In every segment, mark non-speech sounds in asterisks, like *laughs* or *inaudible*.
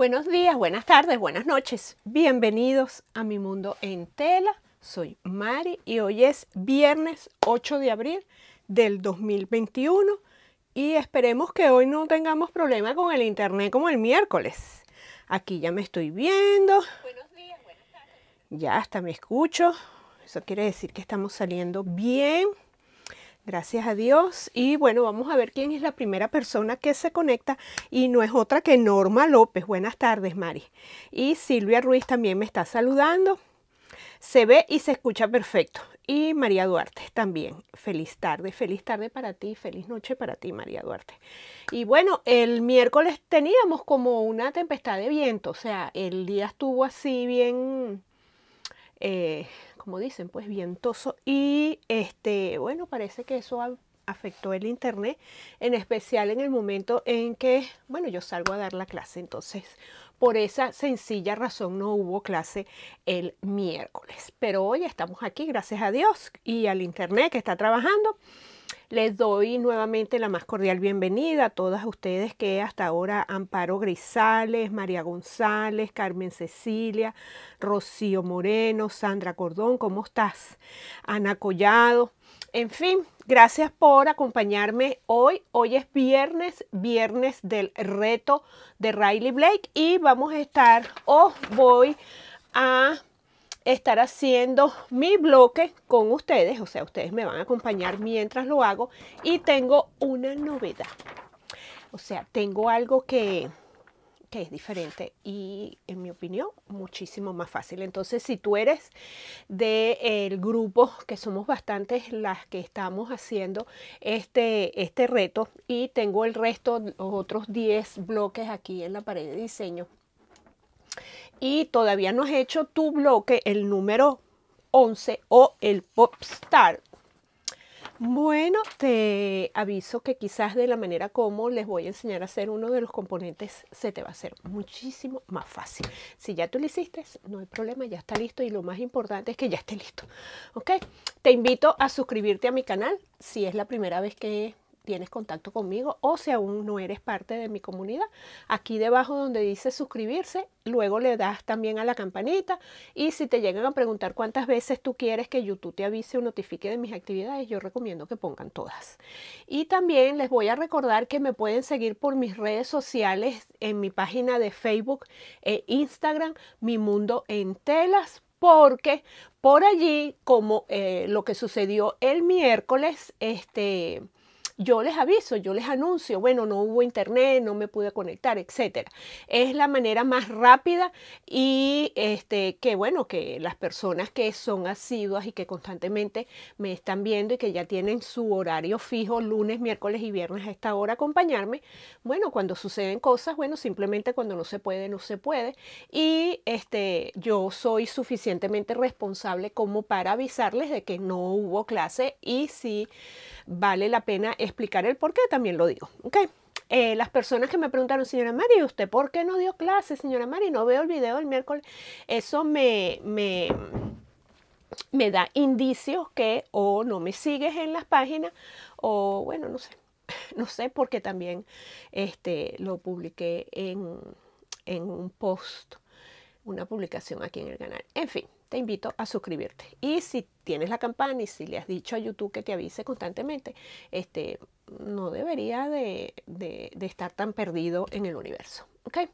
Buenos días, buenas tardes, buenas noches. Bienvenidos a mi mundo en tela. Soy Mari y hoy es viernes 8 de abril del 2021 y esperemos que hoy no tengamos problema con el internet como el miércoles. Aquí ya me estoy viendo. Buenos días, buenas tardes. Ya hasta me escucho. Eso quiere decir que estamos saliendo bien. Gracias a Dios. Y bueno, vamos a ver quién es la primera persona que se conecta y no es otra que Norma López. Buenas tardes, Mari. Y Silvia Ruiz también me está saludando. Se ve y se escucha perfecto. Y María Duarte también. Feliz tarde, feliz tarde para ti, feliz noche para ti, María Duarte. Y bueno, el miércoles teníamos como una tempestad de viento, o sea, el día estuvo así bien... Eh, dicen, pues vientoso. Y este, bueno, parece que eso afectó el internet, en especial en el momento en que, bueno, yo salgo a dar la clase. Entonces, por esa sencilla razón no hubo clase el miércoles. Pero hoy estamos aquí, gracias a Dios y al internet que está trabajando. Les doy nuevamente la más cordial bienvenida a todas ustedes que hasta ahora Amparo Grisales, María González, Carmen Cecilia, Rocío Moreno, Sandra Cordón, ¿cómo estás? Ana Collado. En fin, gracias por acompañarme hoy. Hoy es viernes, viernes del reto de Riley Blake y vamos a estar, os oh, voy a estar haciendo mi bloque con ustedes, o sea, ustedes me van a acompañar mientras lo hago y tengo una novedad. O sea, tengo algo que, es diferente y en mi opinión muchísimo más fácil. Entonces, si tú eres del el grupo que somos bastantes las que estamos haciendo este, este reto y tengo el resto, los otros 10 bloques aquí en la pared de diseño y todavía no has hecho tu bloque, el número 11 o el Popstar. Bueno, te aviso que quizás de la manera como les voy a enseñar a hacer uno de los componentes se te va a hacer muchísimo más fácil. Si ya tú lo hiciste, no hay problema, ya está listo y lo más importante es que ya esté listo. ¿Ok? Te invito a suscribirte a mi canal si es la primera vez que tienes contacto conmigo o si aún no eres parte de mi comunidad. Aquí debajo donde dice suscribirse, luego le das también a la campanita y si te llegan a preguntar cuántas veces tú quieres que YouTube te avise o notifique de mis actividades, yo recomiendo que pongan todas. Y también les voy a recordar que me pueden seguir por mis redes sociales en mi página de Facebook e Instagram, Mi Mundo en Telas porque por allí, como eh, lo que sucedió el miércoles, este, yo les aviso, yo les anuncio, bueno, no hubo internet, no me pude conectar, etc. Es la manera más rápida y este, que, bueno, que las personas que son asiduas y que constantemente me están viendo y que ya tienen su horario fijo lunes, miércoles y viernes a esta hora acompañarme, bueno, cuando suceden cosas, bueno, simplemente cuando no se puede, no se puede. Y este, yo soy suficientemente responsable como para avisarles de que no hubo clase y si... Sí, vale la pena explicar el por qué, también lo digo. Eh, las personas que me preguntaron, señora Mari, ¿usted por qué no dio clase, señora Mari? No veo el video el miércoles. Eso me, me, me da indicios que o no me sigues en las páginas o bueno, no sé. *laughs* No sé porque también este, lo publiqué en un post, una publicación aquí en el canal. En fin, te invito a suscribirte. Y si tienes la campana y si le has dicho a YouTube que te avise constantemente, este, no debería de, estar tan perdido en el universo. ¿okay?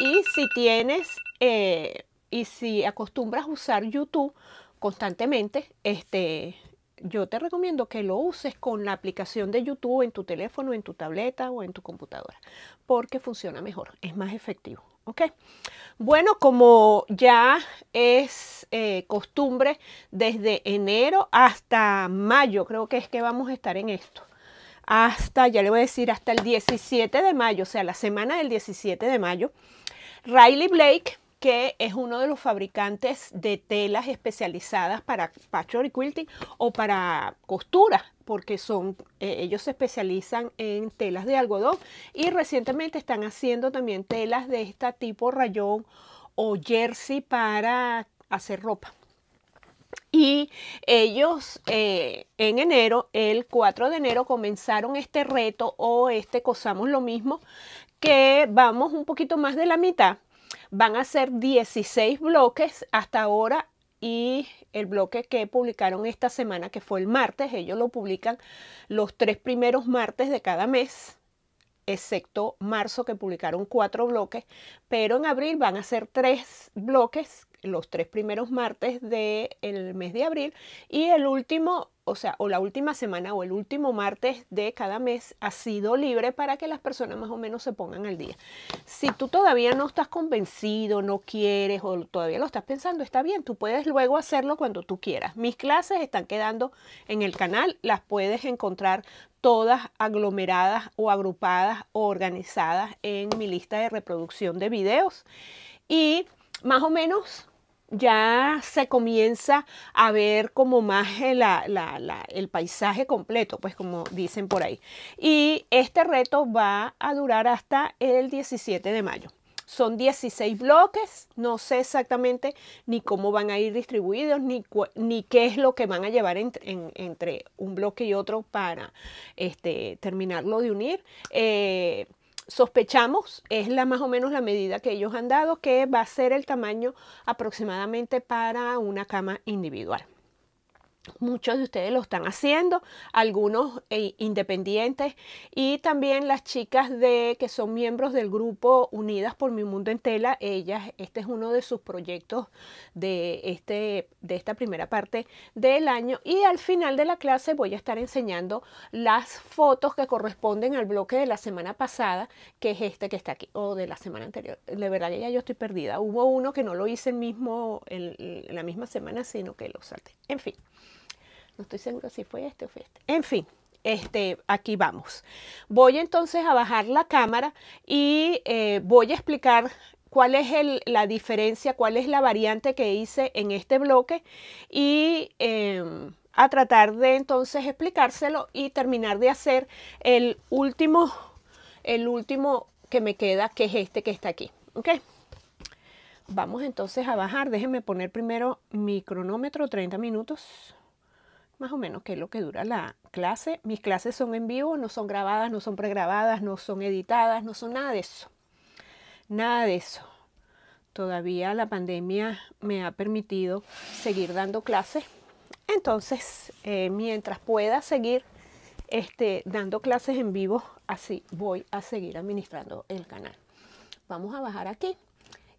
Y si tienes eh, y si acostumbras a usar YouTube constantemente, este, yo te recomiendo que lo uses con la aplicación de YouTube en tu teléfono, en tu tableta o en tu computadora, porque funciona mejor, es más efectivo. Ok, bueno, como ya es eh, costumbre, desde enero hasta mayo, creo que es que vamos a estar en esto. Hasta, ya le voy a decir, hasta el 17 de mayo, o sea, la semana del 17 de mayo, Riley Blake, que es uno de los fabricantes de telas especializadas para patchwork y quilting o para costura porque son, eh, ellos se especializan en telas de algodón y recientemente están haciendo también telas de este tipo rayón o jersey para hacer ropa. Y ellos eh, en enero, el 4 de enero, comenzaron este reto o este Cosamos lo mismo, que vamos un poquito más de la mitad. Van a ser 16 bloques. Hasta ahora y el bloque que publicaron esta semana, que fue el martes. Ellos lo publican los tres primeros martes de cada mes, excepto marzo, que publicaron cuatro bloques, pero en abril van a ser tres bloques, los tres primeros martes del mes de abril, y el último o sea, o la última semana o el último martes de cada mes ha sido libre para que las personas más o menos se pongan al día. Si tú todavía no estás convencido, no quieres o todavía lo estás pensando, está bien, tú puedes luego hacerlo cuando tú quieras. Mis clases están quedando en el canal, las puedes encontrar todas aglomeradas o agrupadas o organizadas en mi lista de reproducción de videos y más o menos ya se comienza a ver como más eh, el paisaje completo, pues como dicen por ahí. Y este reto va a durar hasta el 17 de mayo. Son 16 bloques, no sé exactamente ni cómo van a ir distribuidos, ni, ni qué es lo que van a llevar entre un bloque y otro para este, terminarlo de unir. Eh, sospechamos, es la más o menos la medida que ellos han dado, que va a ser el tamaño aproximadamente para una cama individual. Muchos de ustedes lo están haciendo, algunos eh, independientes y también las chicas de que son miembros del grupo Unidas por mi mundo en tela, ellas este es uno de sus proyectos este, de esta primera parte del año y al final de la clase voy a estar enseñando las fotos que corresponden al bloque de la semana pasada, que es este que está aquí o de la semana anterior. De verdad ya yo estoy perdida. Hubo uno que no lo hice mismo en la misma semana, sino que lo salté. En fin. No estoy segura si fue este o fue este. En fin, este, aquí vamos. Voy entonces a bajar la cámara y eh, voy a explicar cuál es la diferencia, cuál es la variante que hice en este bloque y em, a tratar de entonces explicárselo y terminar de hacer el último, el último que me queda, que es este que está aquí. ¿ok? Vamos entonces a bajar. Déjenme poner primero mi cronómetro, 30 minutos más o menos, que es lo que dura la clase. Mis clases son en vivo, no son grabadas, no son pregrabadas, no son editadas, no son nada de eso. Nada de eso. Todavía la pandemia me ha permitido seguir dando clases. Entonces, eh, mientras pueda seguir este, dando clases en vivo, así voy a seguir administrando el canal. Vamos a bajar aquí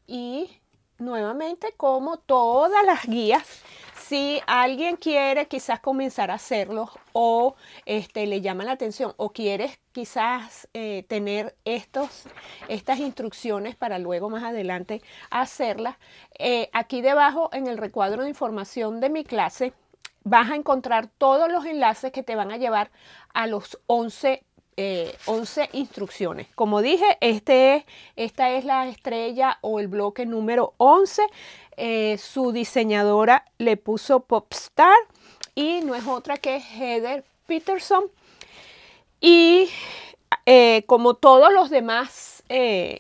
y nuevamente como todas las guías si alguien quiere quizás comenzar a hacerlo o este, le llama la atención o quieres quizás eh, tener estos, estas instrucciones para luego más adelante hacerlas, eh, aquí debajo en el recuadro de información de mi clase vas a encontrar todos los enlaces que te van a llevar a los 11 eh, instrucciones. Como dije, este esta es la estrella o el bloque número 11. Eh, su diseñadora le puso Popstar y no es otra que Heather Peterson. Y eh, como todos los demás, eh,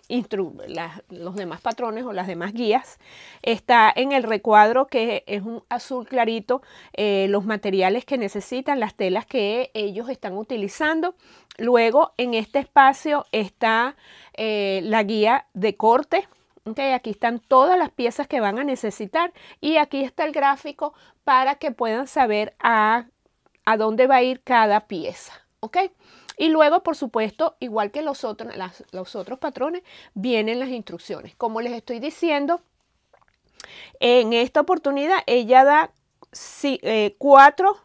los demás patrones o las demás guías, está en el recuadro que es un azul clarito, los materiales que necesitan, las telas que ellos están utilizando. Luego en este espacio está la guía de corte, aquí están todas las piezas que van a necesitar y aquí está el gráfico para que puedan saber a, a dónde va a ir cada pieza. ¿ok? Y luego, por supuesto, igual que los otros, los otros patrones, vienen las instrucciones. Como les estoy diciendo, en esta oportunidad ella da eh, cuatro,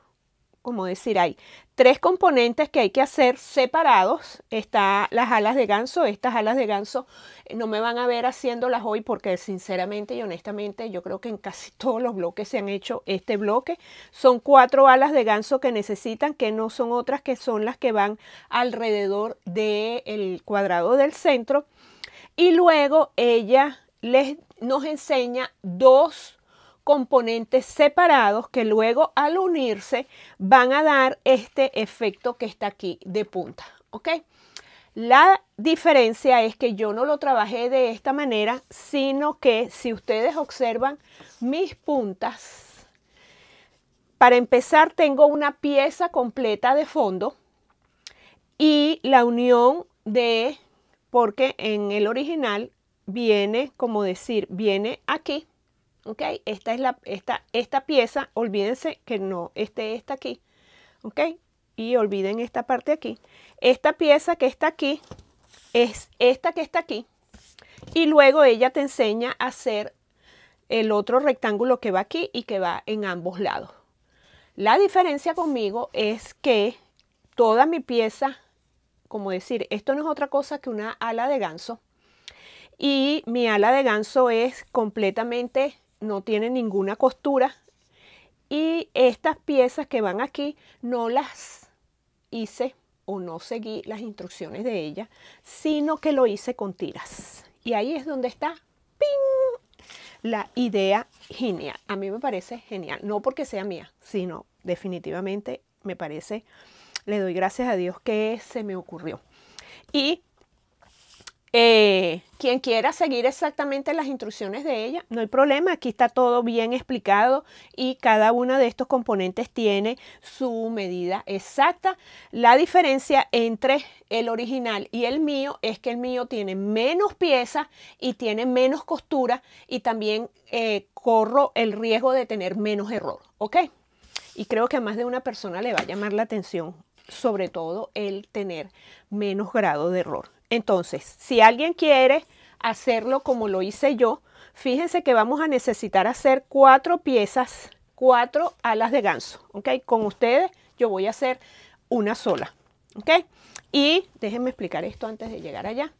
como decir ahí, tres componentes que hay que hacer separados. Está las alas de ganso. Estas alas de ganso eh, no me van a ver haciéndolas hoy porque sinceramente y honestamente yo creo que en casi *laughs* todos los bloques se han hecho este bloque. Son cuatro alas de ganso que necesitan, que no son otras que son las que van alrededor del el cuadrado del centro. Y luego ella les, nos enseña dos componentes separados que luego al unirse van a dar este efecto que está aquí de punta. ¿ok? La diferencia es que yo no lo trabajé de esta manera, sino que si ustedes observan mis puntas, para empezar tengo una pieza completa de fondo y la unión de, porque en el original viene, como decir, viene aquí esta es la, esta, esta pieza, olvídense que no esté esta aquí, ¿ok? Y olviden esta parte aquí. Esta pieza que está aquí es esta que está aquí. Y luego ella te enseña a hacer el otro rectángulo que va aquí y que va en ambos lados. La diferencia conmigo es que toda mi pieza, como decir, esto no es otra cosa que una ala de ganso. Y mi ala de ganso es completamente no tiene ninguna costura. Y estas piezas que van aquí no las hice o no seguí las instrucciones de ella, sino que lo hice con tiras. Y ahí es donde está ¡ping! la idea genial. A mí me parece genial, no porque sea mía, sino definitivamente me parece, le doy gracias a Dios que se me ocurrió. Y eh, quien quiera seguir exactamente las instrucciones de ella, no hay problema, aquí está todo bien explicado y cada una de estos componentes tiene su medida exacta. La diferencia entre el original y el mío es que el mío tiene menos piezas y tiene menos costura y también eh, corro el riesgo de tener menos error, ¿ok? Y creo que a más de una persona le va a llamar la atención, sobre todo el tener menos grado de error. Entonces, si alguien quiere hacerlo como lo hice yo, fíjense que vamos a necesitar hacer cuatro piezas, cuatro alas de ganso, ¿ok? Con ustedes yo voy a hacer una sola, ¿ok? Y déjenme explicar esto antes de llegar allá.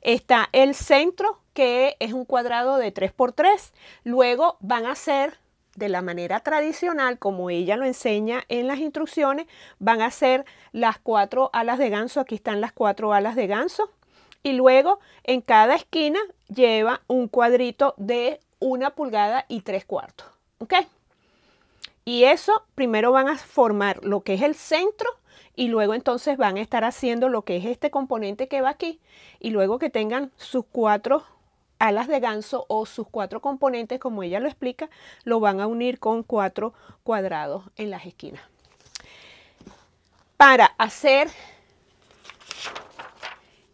Está el centro, que es un cuadrado de 3 por 3. Luego van a hacer de la manera tradicional, como ella lo enseña en las instrucciones, van a ser las cuatro alas de ganso. Aquí están las cuatro alas de ganso. Y luego en cada esquina lleva un cuadrito de una pulgada y tres cuartos. ¿Ok? Y eso primero van a formar lo que es el centro y luego entonces van a estar haciendo lo que es este componente que va aquí. Y luego que tengan sus cuatro alas de ganso o sus cuatro componentes, como ella lo explica, lo van a unir con cuatro cuadrados en las esquinas. Para hacer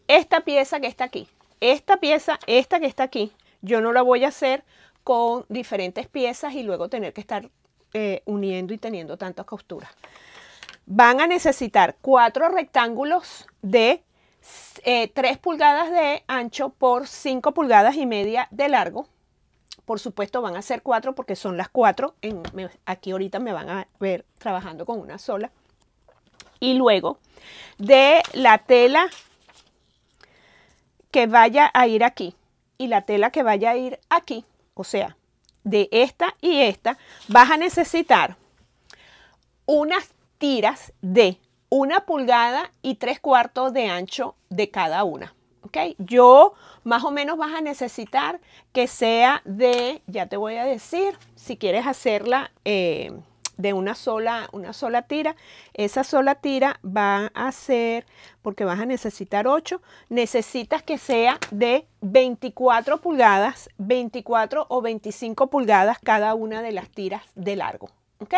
esta pieza que está aquí, esta pieza, esta que está aquí, yo no la voy a hacer con diferentes piezas y luego tener que estar eh, uniendo y teniendo tantas costuras. Van a necesitar cuatro rectángulos de eh, tres 3 pulgadas de ancho por 5 pulgadas y media de largo. Por supuesto van a ser 4 porque son las 4. En, aquí ahorita me van a ver trabajando con una sola. Y luego de la tela que vaya a ir aquí y la tela que vaya a ir aquí, o sea, de esta y esta, vas a necesitar unas tiras de una pulgada y tres cuartos de ancho de cada una. ¿ok? Yo más o menos vas a necesitar que sea de, ya te voy a decir, si quieres hacerla eh, de una sola, una sola tira, esa sola tira va a ser, porque vas a necesitar 8, necesitas que sea de 24 pulgadas, 24 o 25 pulgadas cada una de las tiras de largo, ¿ok?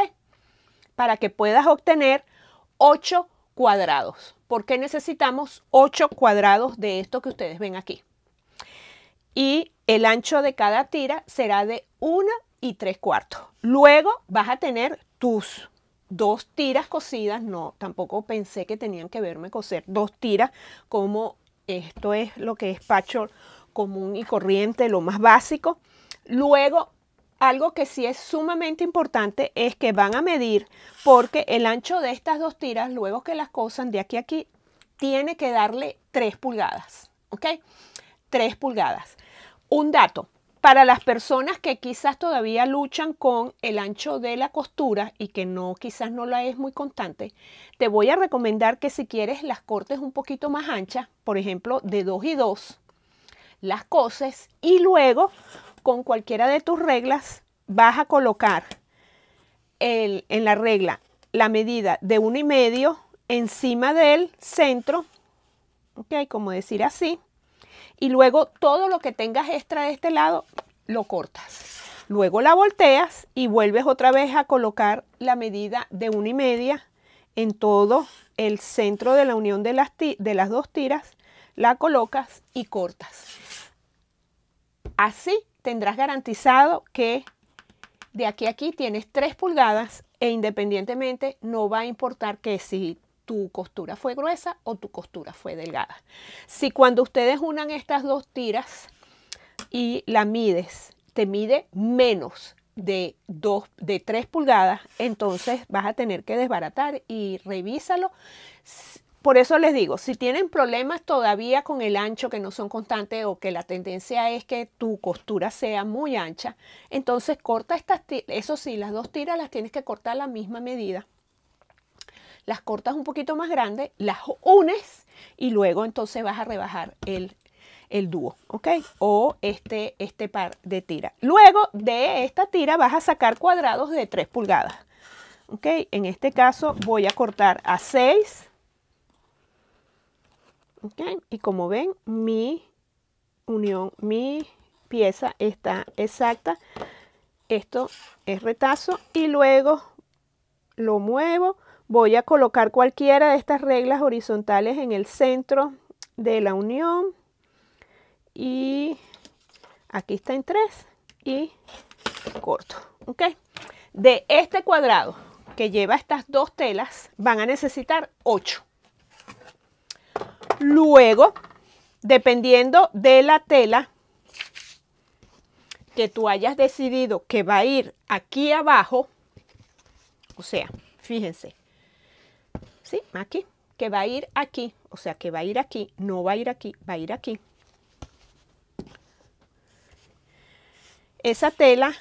Para que puedas obtener 8 cuadrados. porque necesitamos 8 cuadrados de esto que ustedes ven aquí? Y el ancho de cada tira será de 1 y 3 cuartos. Luego vas a tener tus dos tiras cosidas. No, tampoco pensé que tenían que verme coser dos tiras como esto es lo que es pacho común y corriente, lo más básico. Luego algo que sí es sumamente importante es que van a medir porque el ancho de estas dos tiras, luego que las cosan de aquí a aquí, tiene que darle 3 pulgadas, ¿ok? 3 pulgadas. Un dato, para las personas que quizás todavía luchan con el ancho de la costura y que no, quizás no la es muy constante, te voy a recomendar que si quieres las cortes un poquito más anchas, por ejemplo, de 2 y 2, las coses y luego con cualquiera de tus reglas vas a colocar en la regla la medida de uno y medio encima del centro, ok, como decir así, y luego todo lo que tengas extra de este lado lo cortas. Luego la volteas y vuelves otra vez a colocar la medida de una y media en todo el centro de la unión de las, de las dos tiras, la colocas y cortas. Así tendrás garantizado que de aquí a aquí tienes 3 pulgadas e independientemente no va a importar que si tu costura fue gruesa o tu costura fue delgada. Si cuando ustedes unan estas dos tiras y la mides, te mide menos de, dos de 3 pulgadas, entonces vas a tener que desbaratar y revísalo por eso les digo, si tienen problemas todavía con el ancho que no son constantes o que la tendencia es que tu costura sea muy ancha, entonces corta estas, eso sí, las dos tiras las tienes que cortar a la misma medida. Las cortas un poquito más grande, las unes y luego entonces vas a rebajar el, dúo, ¿ok? O este, este par de tiras. Luego de esta tira vas a sacar cuadrados de 3 pulgadas, ¿ok? En este caso voy a cortar a 6 y como ven, mi unión, mi pieza está exacta. Esto es retazo y luego lo muevo. Voy a colocar cualquiera de estas reglas horizontales en el centro de la unión. Y aquí está en tres y corto. De este cuadrado que lleva estas dos telas van a necesitar 8. Luego, dependiendo de la tela que tú hayas decidido que va a ir aquí abajo, o sea, fíjense, ¿sí? Aquí, que va a ir aquí, o sea, que va a ir aquí, no va a ir aquí, va a ir aquí. Esa tela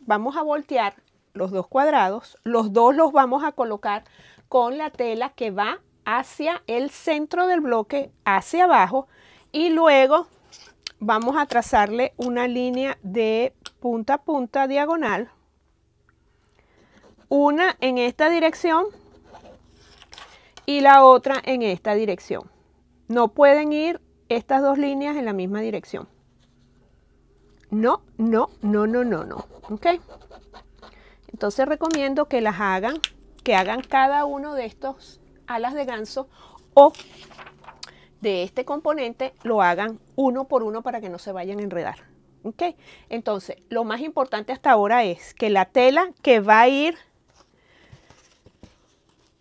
vamos a voltear los dos cuadrados, los dos los vamos a colocar con la tela que va hacia el centro del bloque, hacia abajo, y luego vamos a trazarle una línea de punta a punta diagonal, una en esta dirección y la otra en esta dirección. No pueden ir estas dos líneas en la misma dirección. No, no, no, no, no, no. ¿Ok? Entonces recomiendo que las hagan, que hagan cada uno de estos alas de ganso o de este componente lo hagan uno por uno para que no se vayan a enredar. ok Entonces, lo más importante hasta ahora es que la tela que va a ir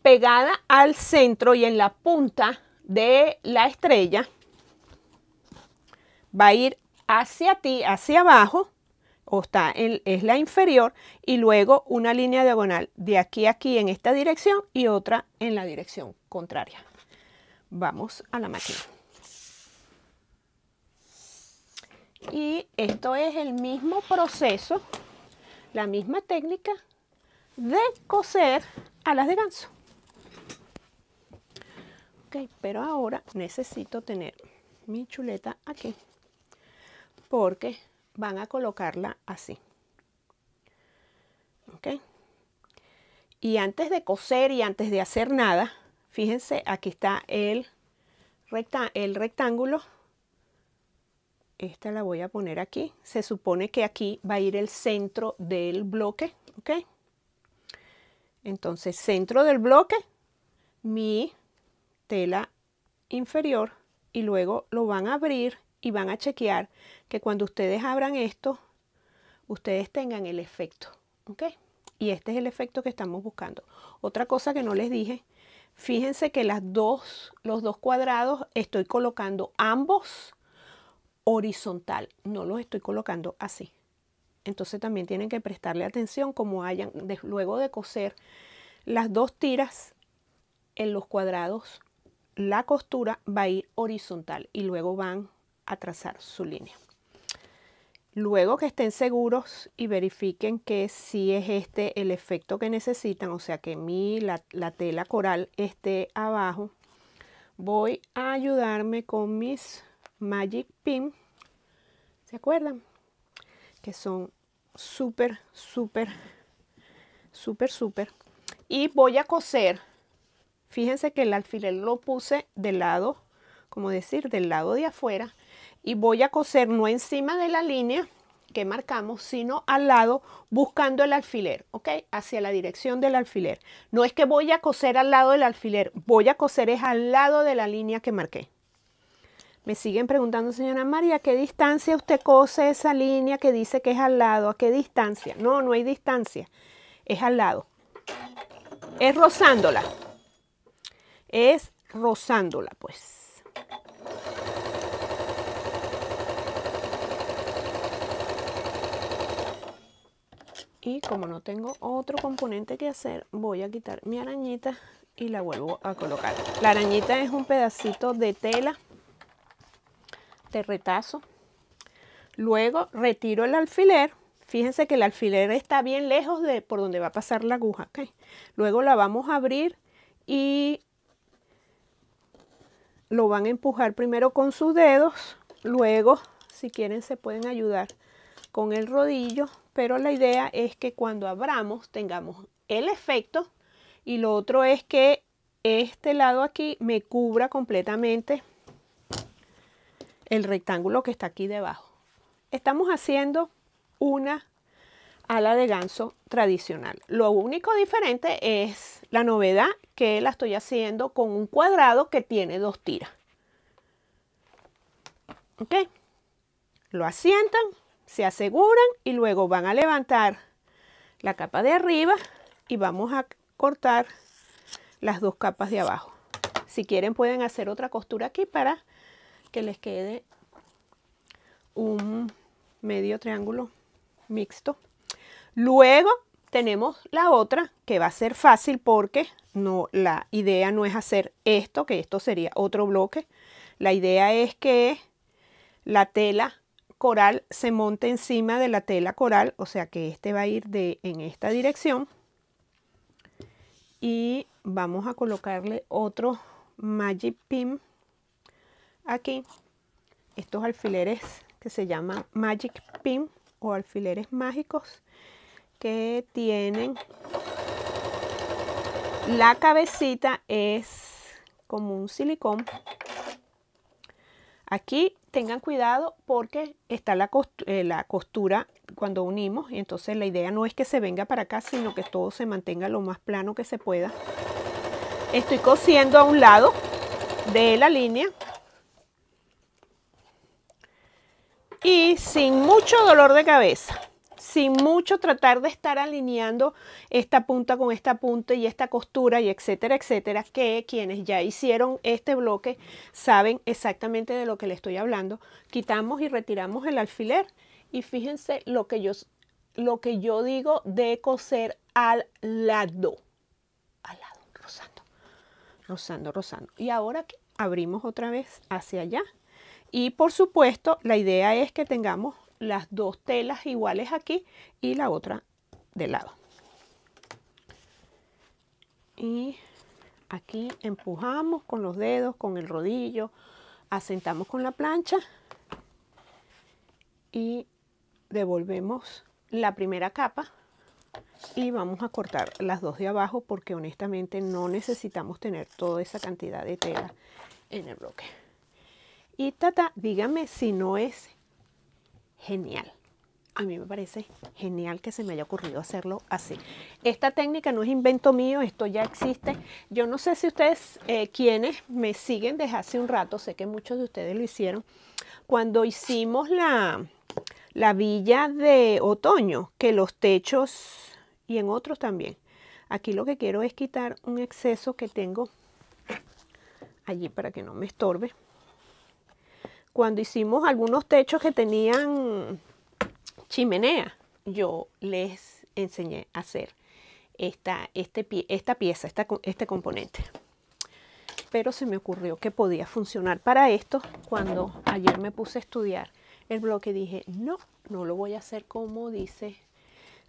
pegada al centro y en la punta de la estrella va a ir hacia ti, hacia abajo, o está es la inferior y luego una línea diagonal de aquí a aquí en esta dirección y otra en la dirección contraria. Vamos a la máquina. Y esto es el mismo proceso, la misma técnica de coser alas de ganso. Ok, pero ahora necesito tener mi chuleta aquí porque van a colocarla así. ¿Ok? Y antes de coser y antes de hacer nada, fíjense, aquí está el, recta el rectángulo. Esta la voy a poner aquí. Se supone que aquí va a ir el centro del bloque. ¿Ok? Entonces, centro del bloque, mi tela inferior y luego lo van a abrir y van a chequear que cuando ustedes abran esto, ustedes tengan el efecto. ¿Ok? Y este es el efecto que estamos buscando. Otra cosa que no les dije, fíjense que las dos, los dos cuadrados estoy colocando ambos horizontal, no los estoy colocando así. Entonces también tienen que prestarle atención como hayan, luego de coser las dos tiras en los cuadrados, la costura va a ir horizontal y luego van a trazar su línea. Luego que estén seguros y verifiquen que si es este el efecto que necesitan, o sea que mi, la, la tela coral esté abajo, voy a ayudarme con mis Magic Pin. ¿Se acuerdan? Que son súper, súper, súper, súper. Y voy a coser. Fíjense que el alfiler lo puse del lado, como decir, del lado de afuera y voy a coser no encima de la línea que marcamos, sino al lado buscando el alfiler, ¿ok? Hacia la dirección del alfiler. No es que voy a coser al lado del alfiler, voy a coser es al lado de la línea que marqué. Me siguen preguntando, señora María, ¿a qué distancia usted cose esa línea que dice que es al lado? ¿A qué distancia? No, no hay distancia, es al lado. Es rozándola, es rozándola, pues. y como no tengo otro componente que hacer voy a quitar mi arañita y la vuelvo a colocar la arañita es un pedacito de tela de retazo luego retiro el alfiler fíjense que el alfiler está bien lejos de por donde va a pasar la aguja luego la vamos a abrir y lo van a empujar primero con sus dedos luego si quieren se pueden ayudar con el rodillo pero la idea es que cuando abramos tengamos el efecto y lo otro es que este lado aquí me cubra completamente el rectángulo que está aquí debajo. Estamos haciendo una ala de ganso tradicional. Lo único diferente es la novedad que la estoy haciendo con un cuadrado que tiene dos tiras. ¿Ok? Lo asientan se aseguran y luego van a levantar la capa de arriba y vamos a cortar las dos capas de abajo. Si quieren pueden hacer otra costura aquí para que les quede un medio triángulo mixto. Luego tenemos la otra que va a ser fácil porque no, la idea no es hacer esto, que esto sería otro bloque. La idea es que la tela coral se monta encima de la tela coral, o sea que este va a ir de, en esta dirección. Y vamos a colocarle otro Magic Pin aquí. Estos alfileres que se llaman Magic Pin o alfileres mágicos que tienen la cabecita es como un silicón aquí tengan cuidado porque está eh, la, costura cuando unimos y entonces la idea no es que se venga para acá sino que todo se mantenga lo más plano que se pueda estoy cosiendo a un lado de la línea y sin mucho dolor de cabeza sin mucho tratar de estar alineando esta punta con esta punta y esta costura y etcétera, etcétera, que quienes ya hicieron este bloque saben exactamente de lo que le estoy hablando. Quitamos y retiramos el alfiler y fíjense lo que yo, lo que yo digo de coser al lado, al lado, rozando, rozando, rozando. Y ahora abrimos otra vez hacia allá. Y por supuesto, la idea es que tengamos las dos telas iguales aquí y la otra de lado. Y aquí empujamos con los dedos, con el rodillo, asentamos con la plancha y devolvemos la primera capa y vamos a cortar las dos de abajo porque honestamente no necesitamos tener toda esa cantidad de tela en el bloque. Y tata, dígame si no es genial. A mí me parece genial que se me haya ocurrido hacerlo así. Esta técnica no es invento mío, esto ya existe. Yo no sé si ustedes, eh, quienes me siguen desde hace un rato, sé que muchos de ustedes lo hicieron, cuando hicimos la, la villa de otoño, que los techos y en otros también. Aquí lo que quiero es quitar un exceso que tengo allí para que no me estorbe cuando hicimos algunos techos que tenían chimenea, yo les enseñé a hacer esta, este esta pieza, esta, este componente. Pero se me ocurrió que podía funcionar para esto cuando ayer me puse a estudiar el bloque. Dije, no, no lo voy a hacer como dice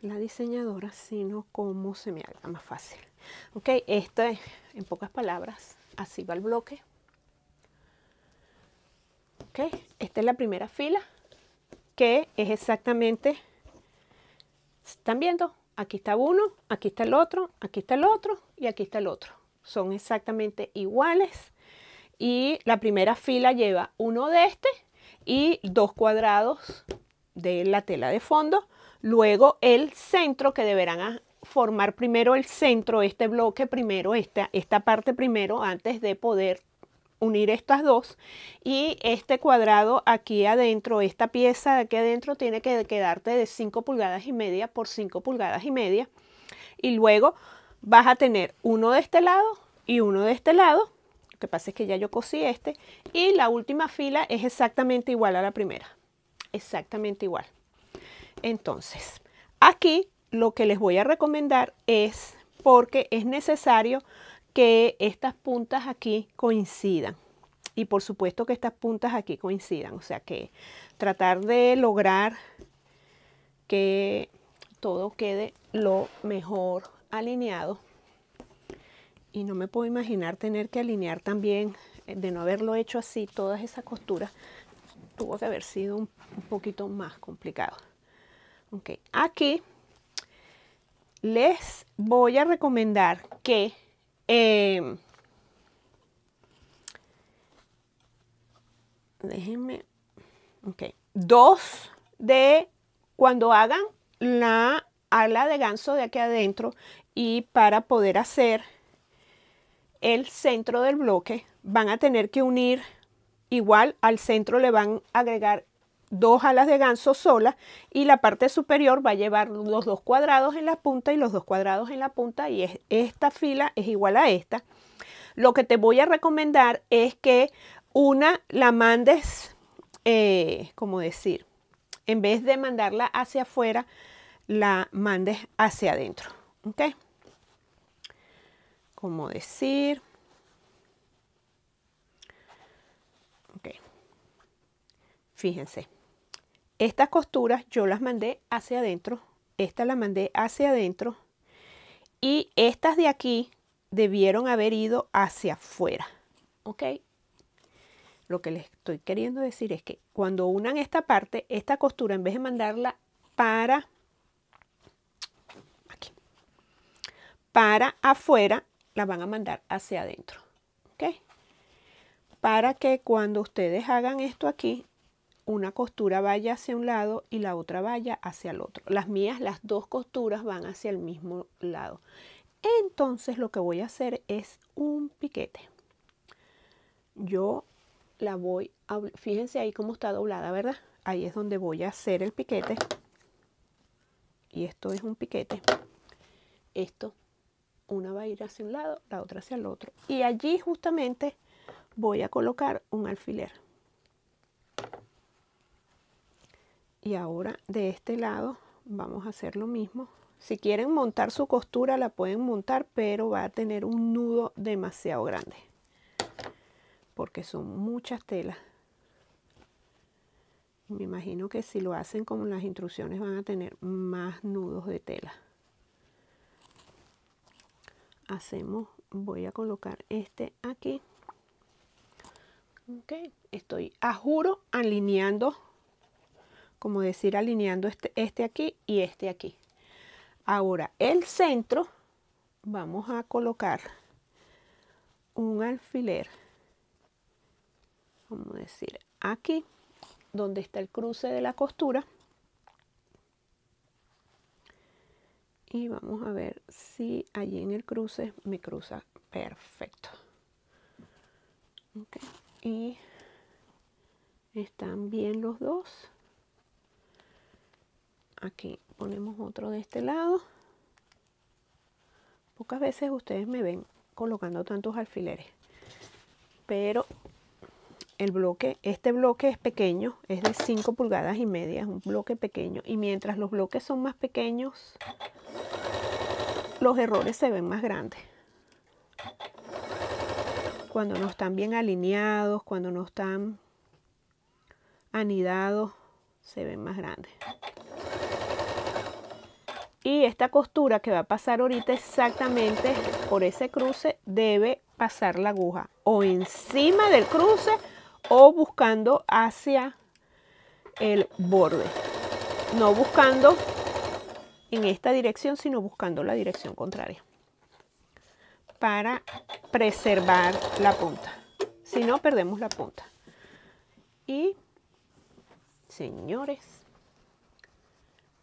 la diseñadora, sino como se me haga más fácil. Ok, esto en pocas palabras, así va el bloque. Esta es la primera fila que es exactamente, ¿están viendo? Aquí está uno, aquí está el otro, aquí está el otro y aquí está el otro. Son exactamente iguales y la primera fila lleva uno de este y dos cuadrados de la tela de fondo, luego el centro que deberán formar primero el centro, este bloque primero, esta, esta parte primero antes de poder unir estas dos y este cuadrado aquí adentro, esta pieza de aquí adentro tiene que quedarte de 5 pulgadas y media por 5 pulgadas y media y luego vas a tener uno de este lado y uno de este lado, lo que pasa es que ya yo cosí este y la última fila es exactamente igual a la primera, exactamente igual. Entonces, aquí lo que les voy a recomendar es porque es necesario que estas puntas aquí coincidan. Y por supuesto que estas puntas aquí coincidan. O sea que tratar de lograr que todo quede lo mejor alineado. Y no me puedo imaginar tener que alinear también, eh, de no haberlo hecho así, todas esas costuras. Tuvo que haber sido un, poquito más complicado. Okay. Aquí les voy a recomendar que Em, déjenme. Ok. Dos de cuando hagan la ala de ganso de aquí adentro y para poder hacer el centro del bloque van a tener que unir igual al centro le van a agregar dos alas de ganso sola y la parte superior va a llevar los dos cuadrados en la punta y los dos cuadrados en la punta y esta fila es igual a esta. Lo que te voy a recomendar es que una la mandes, eh, como decir, en vez de mandarla hacia afuera, la mandes hacia adentro. ¿Ok? Como decir. Ok. Fíjense. Estas costuras yo las mandé hacia adentro, esta la mandé hacia adentro y estas de aquí debieron haber ido hacia afuera, ¿ok? Lo que les estoy queriendo decir es que cuando unan esta parte, esta costura en vez de mandarla para aquí, para afuera, la van a mandar hacia adentro, ¿ok? Para que cuando ustedes hagan esto aquí, una costura vaya hacia un lado y la otra vaya hacia el otro. Las mías, las dos costuras van hacia el mismo lado. Entonces lo que voy a hacer es un piquete. Yo la voy a... Fíjense ahí cómo está doblada, ¿verdad? Ahí es donde voy a hacer el piquete. Y esto es un piquete. Esto, una va a ir hacia un lado, la otra hacia el otro. Y allí justamente voy a colocar un alfiler. y ahora de este lado vamos a hacer lo mismo si quieren montar su costura la pueden montar pero va a tener un nudo demasiado grande porque son muchas telas me imagino que si lo hacen como las instrucciones van a tener más nudos de tela hacemos voy a colocar este aquí estoy a juro alineando como decir alineando este, este aquí y este aquí. Ahora el centro vamos a colocar un alfiler, como decir aquí, donde está el cruce de la costura. Y vamos a ver si allí en el cruce me cruza perfecto. Y están bien los dos aquí ponemos otro de este lado pocas veces ustedes me ven colocando tantos alfileres pero el bloque este bloque es pequeño es de 5 pulgadas y media es un bloque pequeño y mientras los bloques son más pequeños los errores se ven más grandes cuando no están bien alineados cuando no están anidados se ven más grandes y esta costura que va a pasar ahorita exactamente por ese cruce debe pasar la aguja o encima del cruce o buscando hacia el borde no buscando en esta dirección sino buscando la dirección contraria para preservar la punta si no perdemos la punta y señores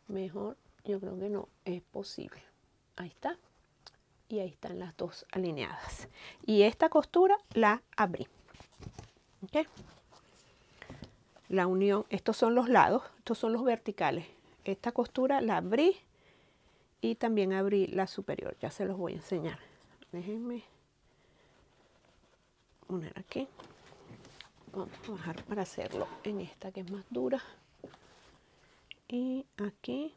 mejor yo creo que no es posible. Ahí está. Y ahí están las dos alineadas. Y esta costura la abrí. La unión, estos son los lados, estos son los verticales. Esta costura la abrí y también abrí la superior. Ya se los voy a enseñar. Déjenme poner aquí. Vamos a bajar para hacerlo en esta que es más dura. Y aquí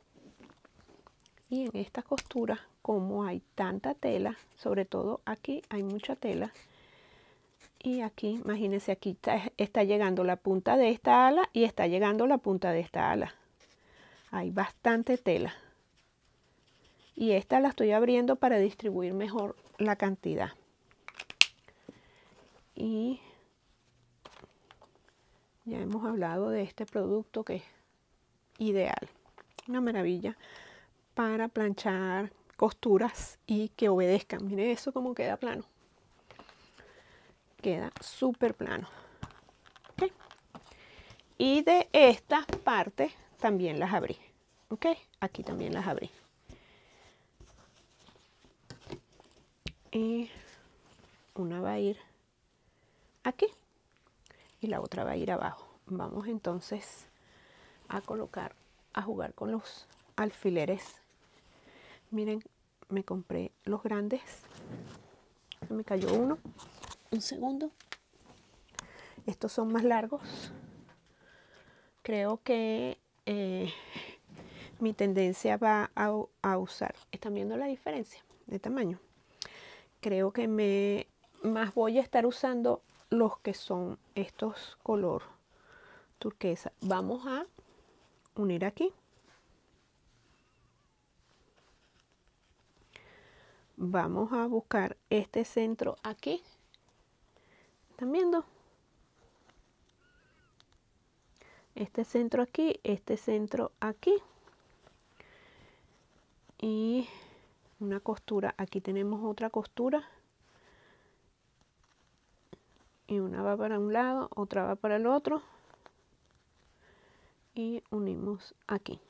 y en esta costura, como hay tanta tela sobre todo aquí hay mucha tela y aquí imagínense aquí está, está, llegando la punta de esta ala y está llegando la punta de esta ala hay bastante tela y esta la estoy abriendo para distribuir mejor la cantidad y ya hemos hablado de este producto que es ideal una maravilla para planchar costuras y que obedezcan. Miren eso como queda plano. Queda súper plano. Y de estas partes también las abrí. ¿Ok? Aquí también las abrí. Y una va a ir aquí y la otra va a ir abajo. Vamos entonces a colocar, a jugar con los alfileres Miren, me compré los grandes. me cayó uno. Un segundo. Estos son más largos. Creo que eh, mi tendencia va a, a, usar. ¿Están viendo la diferencia de tamaño? Creo que me más voy a estar usando los que son estos color turquesa. Vamos a unir aquí. vamos a buscar este centro aquí ¿están viendo? este centro aquí este centro aquí y una costura aquí tenemos otra costura y una va para un lado otra va para el otro y unimos aquí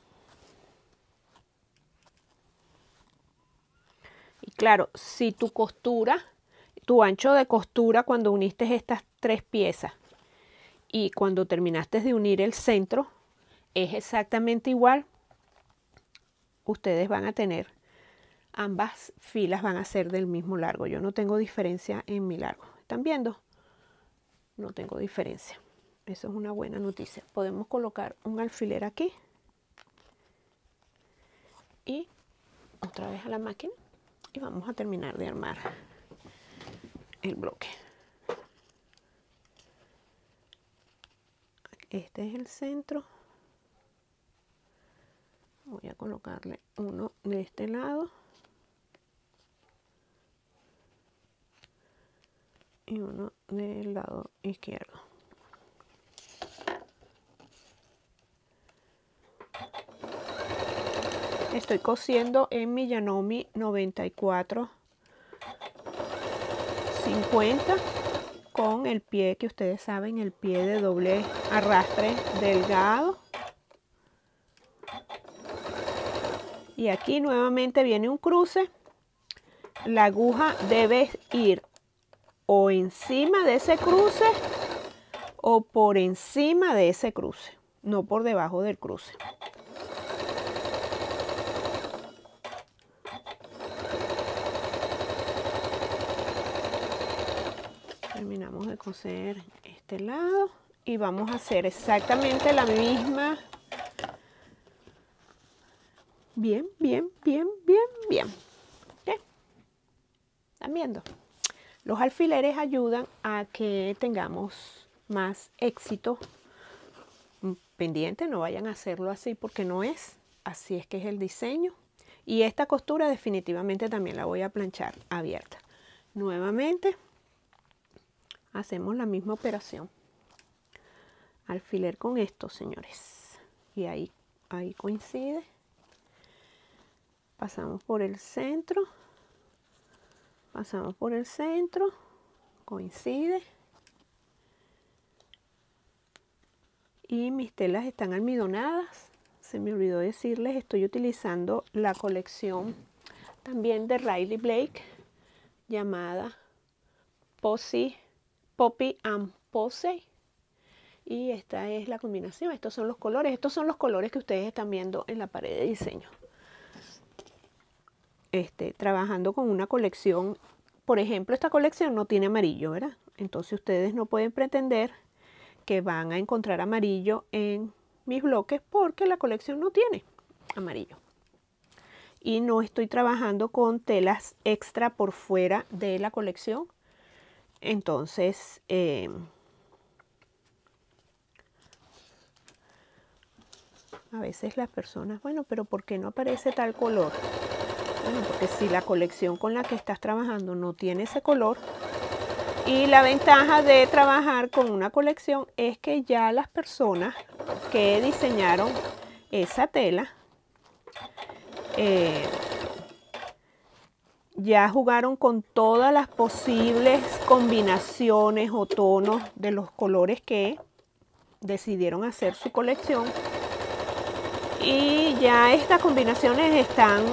claro, si tu costura, tu ancho de costura cuando uniste estas tres piezas y cuando terminaste de unir el centro es exactamente igual, ustedes van a tener, ambas filas van a ser del mismo largo. Yo no tengo diferencia en mi largo. ¿Están viendo? No tengo diferencia. Eso es una buena noticia. Podemos colocar un alfiler aquí y otra vez a la máquina y vamos a terminar de armar el bloque este es el centro voy a colocarle uno de este lado y uno del lado izquierdo estoy cosiendo en mi 94 50 con el pie que ustedes saben el pie de doble arrastre delgado y aquí nuevamente viene un cruce la aguja debe ir o encima de ese cruce o por encima de ese cruce no por debajo del cruce terminamos de coser este lado y vamos a hacer exactamente la misma bien bien bien bien bien Bien, están viendo los alfileres ayudan a que tengamos más éxito mm, pendiente no vayan a hacerlo así porque no es así es que es el diseño y esta costura definitivamente también la voy a planchar abierta nuevamente hacemos la misma operación alfiler con esto señores y ahí ahí coincide pasamos por el centro pasamos por el centro coincide y mis telas están almidonadas se me olvidó decirles estoy utilizando la colección también de Riley Blake llamada Posse Poppy and Pose. Y esta es la combinación, estos son los colores, estos son los colores que ustedes están viendo en la pared de diseño. Este, trabajando con una colección, por ejemplo, esta colección no tiene amarillo, ¿verdad? Entonces ustedes no pueden pretender que van a encontrar amarillo en mis bloques porque la colección no tiene amarillo. Y no estoy trabajando con telas extra por fuera de la colección entonces eh, a veces las personas, bueno, pero ¿por qué no aparece tal color? Bueno, porque si la colección con la que estás trabajando no tiene ese color, y la ventaja de trabajar con una colección es que ya las personas que diseñaron esa tela, eh, ya jugaron con todas las posibles combinaciones o tonos de los colores que decidieron hacer su colección. Y ya estas combinaciones están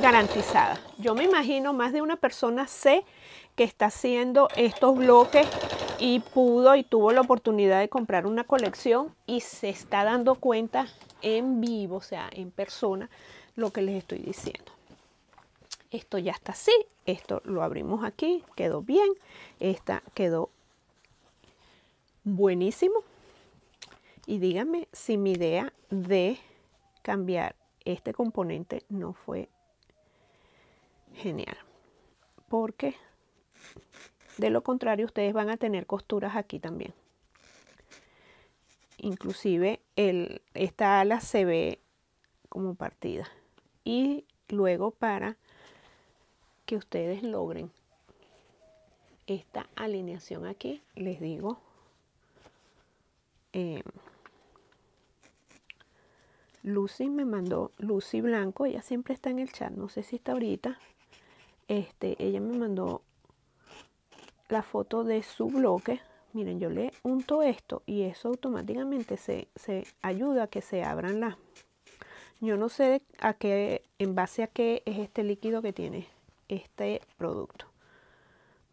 garantizadas. Yo me imagino más de una persona sé que está haciendo estos bloques y pudo y tuvo la oportunidad de comprar una colección y se está dando cuenta en vivo, o sea, en persona, lo que les estoy diciendo esto ya está así, esto lo abrimos aquí, quedó bien, esta quedó buenísimo. Y díganme si mi idea de cambiar este componente no fue genial, porque de lo contrario ustedes van a tener costuras aquí también. Inclusive esta ala se ve como partida. Y luego para que ustedes logren esta alineación aquí, les digo, eh, Lucy me mandó, Lucy Blanco, ella siempre está en el chat, no sé si está ahorita, este, ella me mandó la foto de su bloque, miren, yo le unto esto y eso automáticamente se, se ayuda a que se abran las, yo no sé a qué, en base a qué es este líquido que tiene este producto.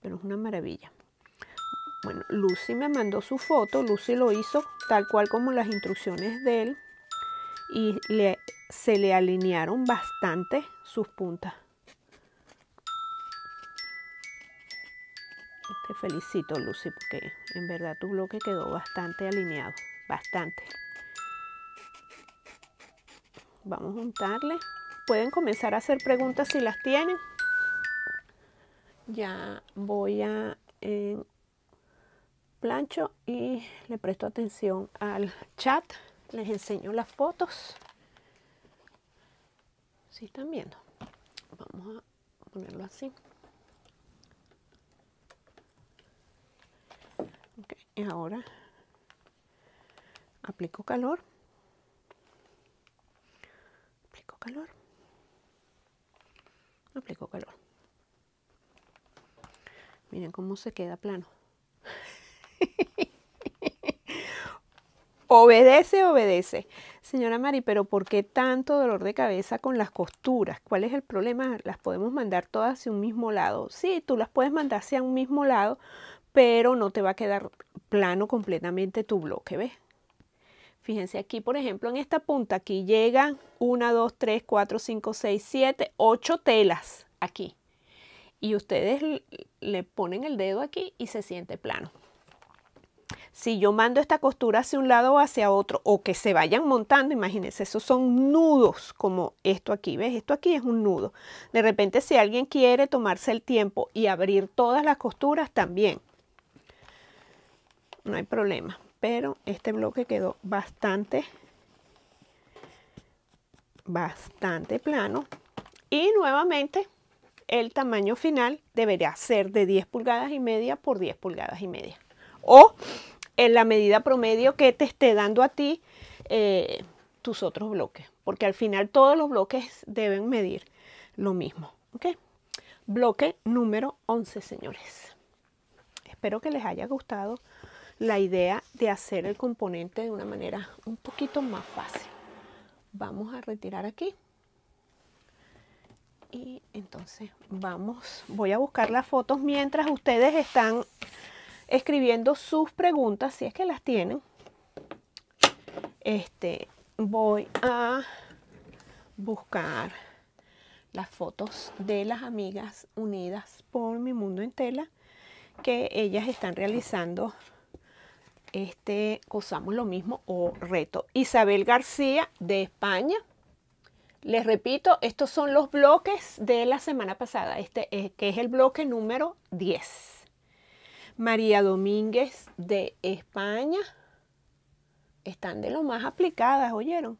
Pero es una maravilla. Bueno, Lucy me mandó su foto, Lucy lo hizo tal cual como las instrucciones de él y le, se le alinearon bastante sus puntas. Te felicito Lucy porque en verdad tu bloque quedó bastante alineado, bastante. Vamos a juntarle. Pueden comenzar a hacer preguntas si las tienen ya voy a en eh, plancho y le presto atención al chat. Les enseño las fotos. Si están viendo, vamos a ponerlo así. y ahora aplico calor. Aplico calor. Aplico calor. Miren cómo se queda plano. *laughs* obedece, obedece. Señora Mari, pero ¿por qué tanto dolor de cabeza con las costuras? ¿Cuál es el problema? Las podemos mandar todas hacia un mismo lado. Sí, tú las puedes mandar hacia un mismo lado, pero no te va a quedar plano completamente tu bloque, ¿ves? Fíjense aquí, por ejemplo, en esta punta, aquí llegan 1, 2, 3, 4, 5, 6, 7, 8 telas aquí y ustedes le ponen el dedo aquí y se siente plano. Si yo mando esta costura hacia un lado o hacia otro o que se vayan montando, imagínense, esos son nudos como esto aquí, ¿ves? Esto aquí es un nudo. De repente si alguien quiere tomarse el tiempo y abrir todas las costuras también, no hay problema. Pero este bloque quedó bastante, bastante plano. Y nuevamente el tamaño final deberá ser de 10 pulgadas y media por 10 pulgadas y media. O en la medida promedio que te esté dando a ti eh, tus otros bloques. Porque al final todos los bloques deben medir lo mismo. Bloque número 11, señores. Espero que les haya gustado la idea de hacer el componente de una manera un poquito más fácil. Vamos a retirar aquí y entonces vamos, voy a buscar las fotos mientras ustedes están escribiendo sus preguntas, si es que las tienen. Este, voy a buscar las fotos de las amigas unidas por mi mundo en tela que ellas están realizando este Cosamos lo mismo o reto. Isabel García de España. Les repito, estos son los bloques de la semana pasada, este es, eh, que es el bloque número 10. María Domínguez de España. Están de lo más aplicadas, ¿oyeron?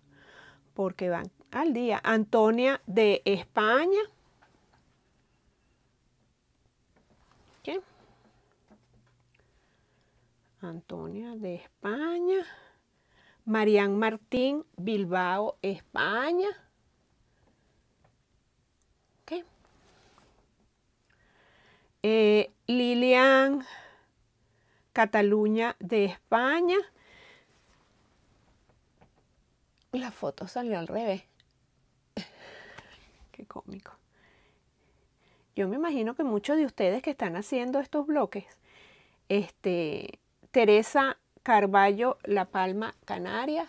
Porque van al día. Antonia de España. Antonia de España. Marian Martín, Bilbao, España. Eh, Lilian Cataluña de España. La foto salió al revés. Qué cómico. Yo me imagino que muchos de ustedes que están haciendo estos bloques, este, Teresa Carballo La Palma, Canarias,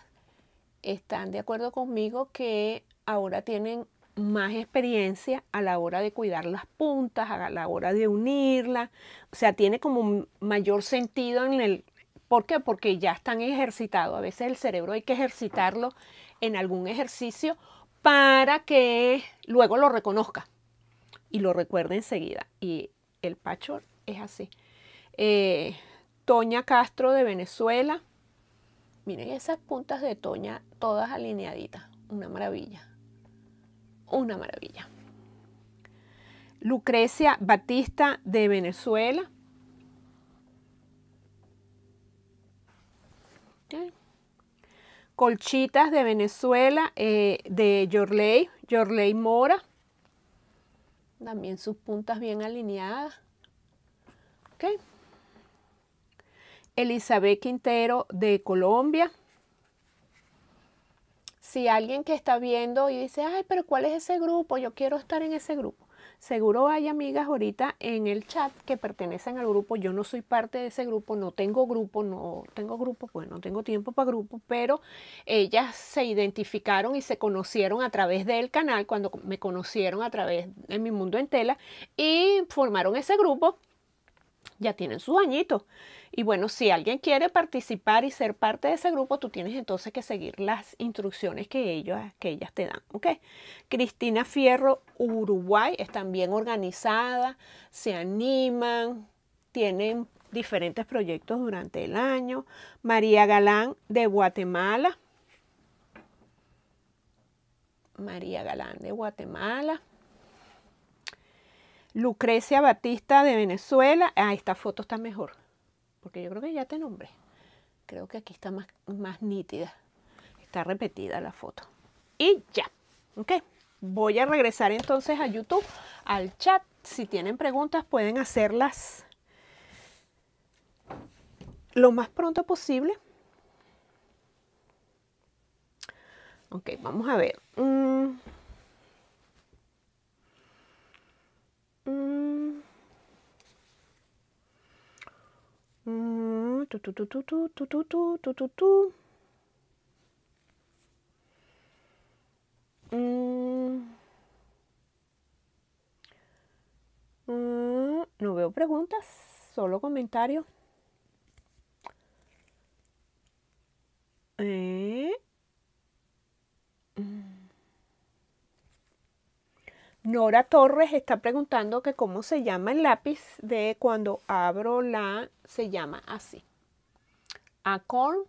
están de acuerdo conmigo que ahora tienen más experiencia a la hora de cuidar las puntas, a la hora de unirlas. O sea, tiene como mayor sentido en el... ¿Por qué? Porque ya están ejercitados. A veces el cerebro hay que ejercitarlo en algún ejercicio para que luego lo reconozca y lo recuerde enseguida. Y el patchwork es así. Eh, Toña Castro de Venezuela. Miren esas puntas de Toña, todas alineaditas. Una maravilla una maravilla. Lucrecia Batista de Venezuela. Colchitas de Venezuela eh, de Yorley, Yorley Mora. También sus puntas bien alineadas. Okay. Elizabeth Quintero de Colombia. Si alguien que está viendo y dice, ay, pero ¿cuál es ese grupo? Yo quiero estar en ese grupo. Seguro hay amigas ahorita en el chat que pertenecen al grupo. Yo no soy parte de ese grupo, no tengo grupo, no tengo grupo, pues no tengo tiempo para grupo, pero ellas se identificaron y se conocieron a través del canal, cuando me conocieron a través de mi mundo en tela y formaron ese grupo. Ya tienen su añito. Y bueno, si alguien quiere participar y ser parte de ese grupo, tú tienes entonces que seguir las instrucciones que, ellos, ellas te dan. Cristina Fierro, Uruguay, están bien organizadas, se animan, tienen diferentes proyectos durante el año. María Galán de Guatemala. María Galán de Guatemala. Lucrecia Batista de Venezuela. Ah, esta foto está mejor porque yo creo que ya te nombré. Creo que aquí está más, más nítida. Está repetida la foto. Y ya. Ok. Voy a regresar entonces a YouTube, al chat. Si tienen preguntas, pueden hacerlas lo más pronto posible. Ok, vamos a ver. Mm. no veo preguntas, solo comentarios. ¿Eh? Nora Torres está preguntando que cómo se llama el lápiz de cuando abro la, se llama así. Acorn,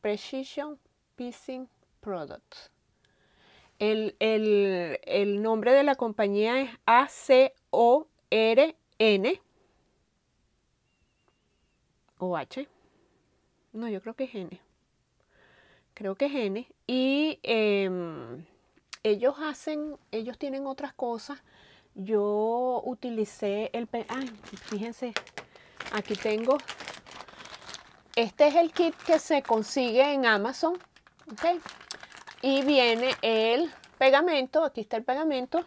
Precision Piecing Products. El, el, el nombre de la compañía es a ACORN o H. No, yo creo que es N creo que es N, y em, ellos hacen, ellos tienen otras cosas. Yo utilicé el, ay, fíjense, aquí tengo, este es el kit que se consigue en Amazon, ¿ok? Y viene el pegamento, aquí está el pegamento,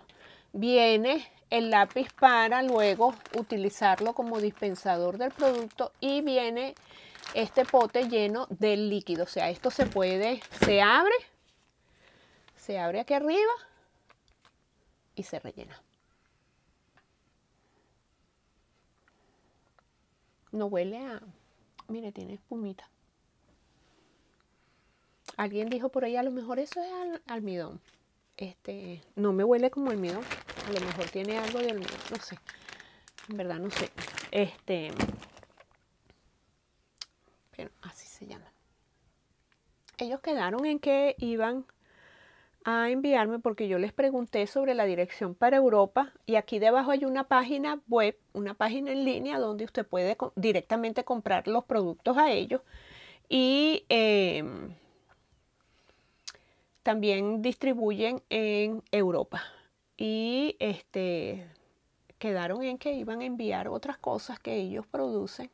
viene el lápiz para luego utilizarlo como dispensador del producto y viene este pote lleno de líquido. O sea, esto se puede, se abre, se abre aquí arriba y se rellena. No huele a... Mire, tiene espumita. Alguien dijo por ahí, a lo mejor eso es almidón. Este, no me huele como almidón. A lo mejor tiene algo de almidón, no sé. En verdad no sé. Este, así se llama. Ellos quedaron en que iban a enviarme porque yo les pregunté sobre la dirección para Europa y aquí debajo hay una página web, una página en línea donde usted puede directamente comprar los productos a ellos y em, también distribuyen en Europa. Y este, quedaron en que iban a enviar otras cosas que ellos producen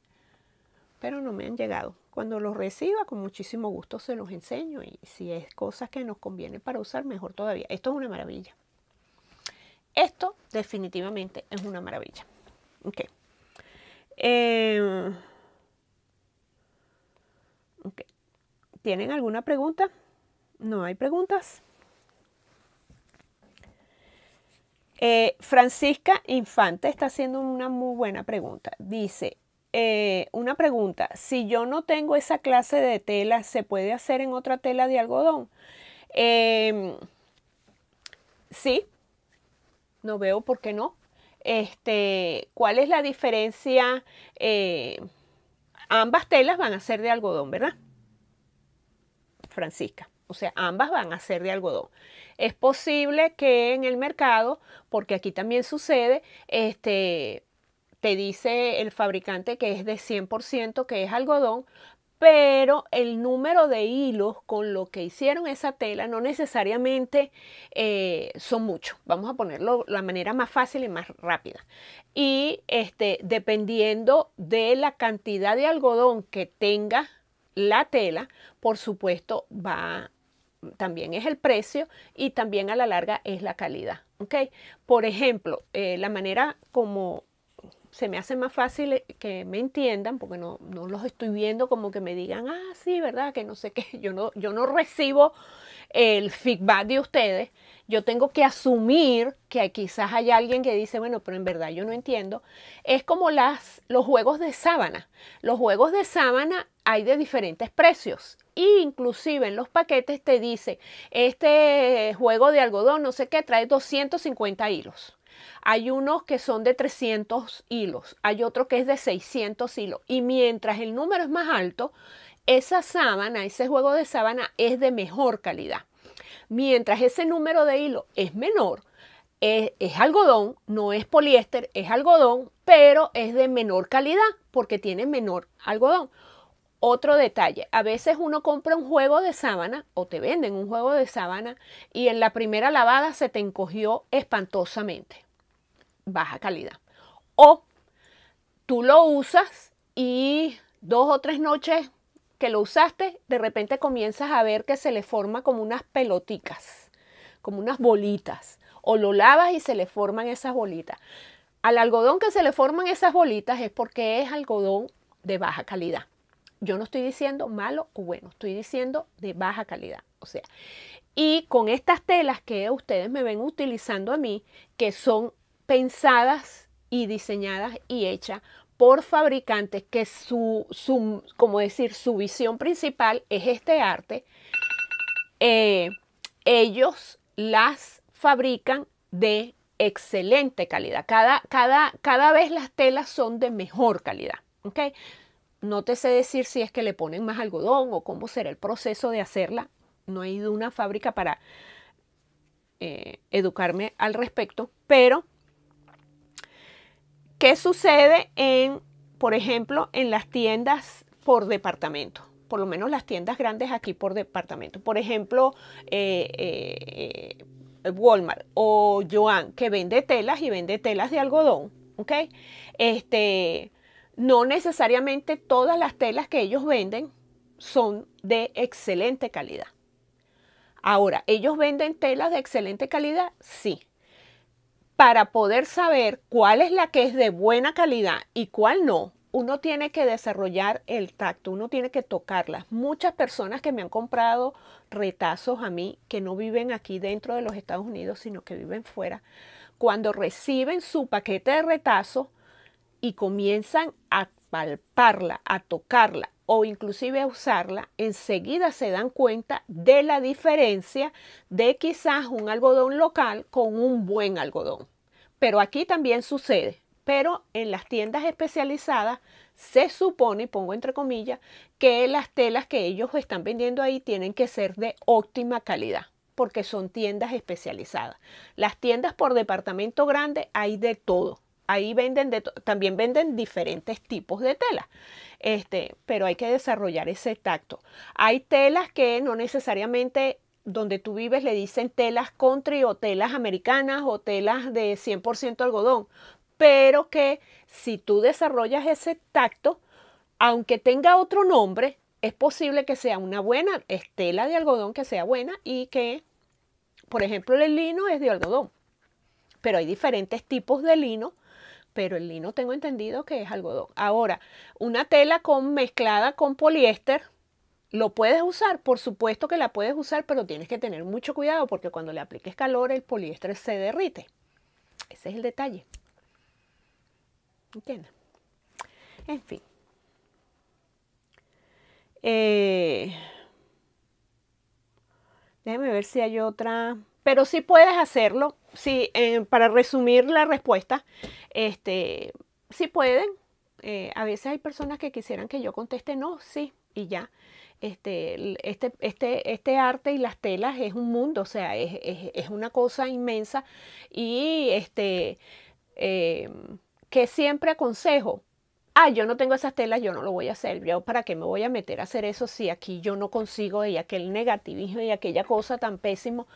pero no me han llegado. Cuando los reciba, con muchísimo gusto se los enseño y si es cosas que nos conviene para usar, mejor todavía. Esto es una maravilla. Esto definitivamente es una maravilla. Okay. Em, ¿Tienen alguna pregunta? No hay preguntas. Eh, Francisca Infante está haciendo una muy buena pregunta. Dice, eh, una pregunta, si yo no tengo esa clase de tela, ¿se puede hacer en otra tela de algodón? Em, sí, no veo por qué no. Este, ¿Cuál es la diferencia? Eh, ambas telas van a ser de algodón, ¿verdad? Francisca. O sea, ambas van a ser de algodón. Es posible que en el mercado, porque aquí también sucede, este, dice el fabricante que es de 100%, que es algodón, pero el número de hilos con lo que hicieron esa tela no necesariamente eh, son muchos. Vamos a ponerlo la manera más fácil y más rápida. Y este, dependiendo de la cantidad de algodón que tenga la tela, por supuesto, va también es el precio y también a la larga es la calidad. ok Por ejemplo, eh, la manera como se me hace más fácil eh, que me entiendan, porque no, los estoy viendo como que me digan, ah, sí, ¿verdad? Que no sé qué, *laughs* yo no, yo no recibo el feedback de ustedes, yo tengo que asumir que quizás hay alguien que dice, bueno, pero en verdad yo no entiendo. Es como las, los juegos de sábana. Los juegos de sábana hay de diferentes precios. E inclusive en los paquetes te dice, este juego de algodón, no sé qué, trae 250 hilos. Hay unos que son de 300 hilos, hay otro que es de 600 hilos. Y mientras el número es más alto, esa sábana, ese juego de sábana es de mejor calidad. Mientras ese número de hilos es menor, es, es, algodón, no es poliéster, es algodón, pero es de menor calidad porque tiene menor algodón. Otro detalle, a veces uno compra un juego de sábana o te venden un juego de sábana y en la primera lavada se te encogió espantosamente baja calidad. O tú lo usas y dos o tres noches que lo usaste, de repente comienzas a ver que se le forma como unas peloticas, como unas bolitas. O lo lavas y se le forman esas bolitas. Al algodón que se le forman esas bolitas es porque es algodón de baja calidad. Yo no estoy diciendo malo o bueno, estoy diciendo de baja calidad. O sea, y con estas telas que ustedes me ven utilizando a mí, que son pensadas y diseñadas y hechas por fabricantes que su, como decir, su visión principal es este arte, eh, ellos las fabrican de excelente calidad. Cada, cada, cada vez las telas son de mejor calidad. ¿okay? No te sé decir si es que le ponen más algodón o cómo será el proceso de hacerla. No he ido a una fábrica para eh, educarme al respecto, pero ¿Qué sucede en, por ejemplo, en las tiendas por departamento? Por lo menos las tiendas grandes aquí por departamento. Por ejemplo, eh, eh, eh, Walmart o Joan, que vende telas y vende telas de algodón. ¿Ok? Este, no necesariamente todas las telas que ellos venden son de excelente calidad. Ahora, ¿ellos venden telas de excelente calidad? Sí para poder saber cuál es la que es de buena calidad y cuál no, uno tiene que desarrollar el tacto, uno tiene que tocarlas. Muchas personas que me han comprado retazos a mí, que no viven aquí dentro de los Estados Unidos, sino que viven fuera, cuando reciben su paquete de retazos y comienzan a palparla, a tocarla o inclusive a usarla, enseguida se dan cuenta de la diferencia de quizás un algodón local con un buen algodón. Pero aquí también sucede, pero en las tiendas especializadas se supone, pongo entre comillas, que las telas que ellos están vendiendo ahí tienen que ser de óptima calidad porque son tiendas especializadas. Las tiendas por departamento grande hay de todo, ahí venden de también venden diferentes tipos de tela, este, pero hay que desarrollar ese tacto. Hay telas que no necesariamente donde tú vives le dicen telas country o telas americanas o telas de 100% algodón, pero que si tú desarrollas ese tacto, aunque tenga otro nombre, es posible que sea una buena tela de algodón que sea buena y que, por ejemplo, el lino es de algodón, pero hay diferentes tipos de lino pero el lino tengo entendido que es algodón. Ahora, una tela con, mezclada con poliéster, lo puedes usar, por supuesto que la puedes usar, pero tienes que tener mucho cuidado porque cuando le apliques calor el poliéster se derrite. Ese es el detalle. ¿Entiendes? En fin. Eh, déjame ver si hay otra. Pero sí puedes hacerlo sí, eh, para resumir la respuesta, este, sí pueden. Eh, a veces hay personas que quisieran que yo conteste no, sí, y ya. Este, este, este, este arte y las telas es un mundo, o sea, es, una cosa inmensa y este, eh, que siempre aconsejo, ah, yo no tengo esas telas, yo no lo voy a hacer, yo para qué me voy a meter a hacer eso si aquí yo no consigo y aquel negativismo y aquella cosa tan pésimo,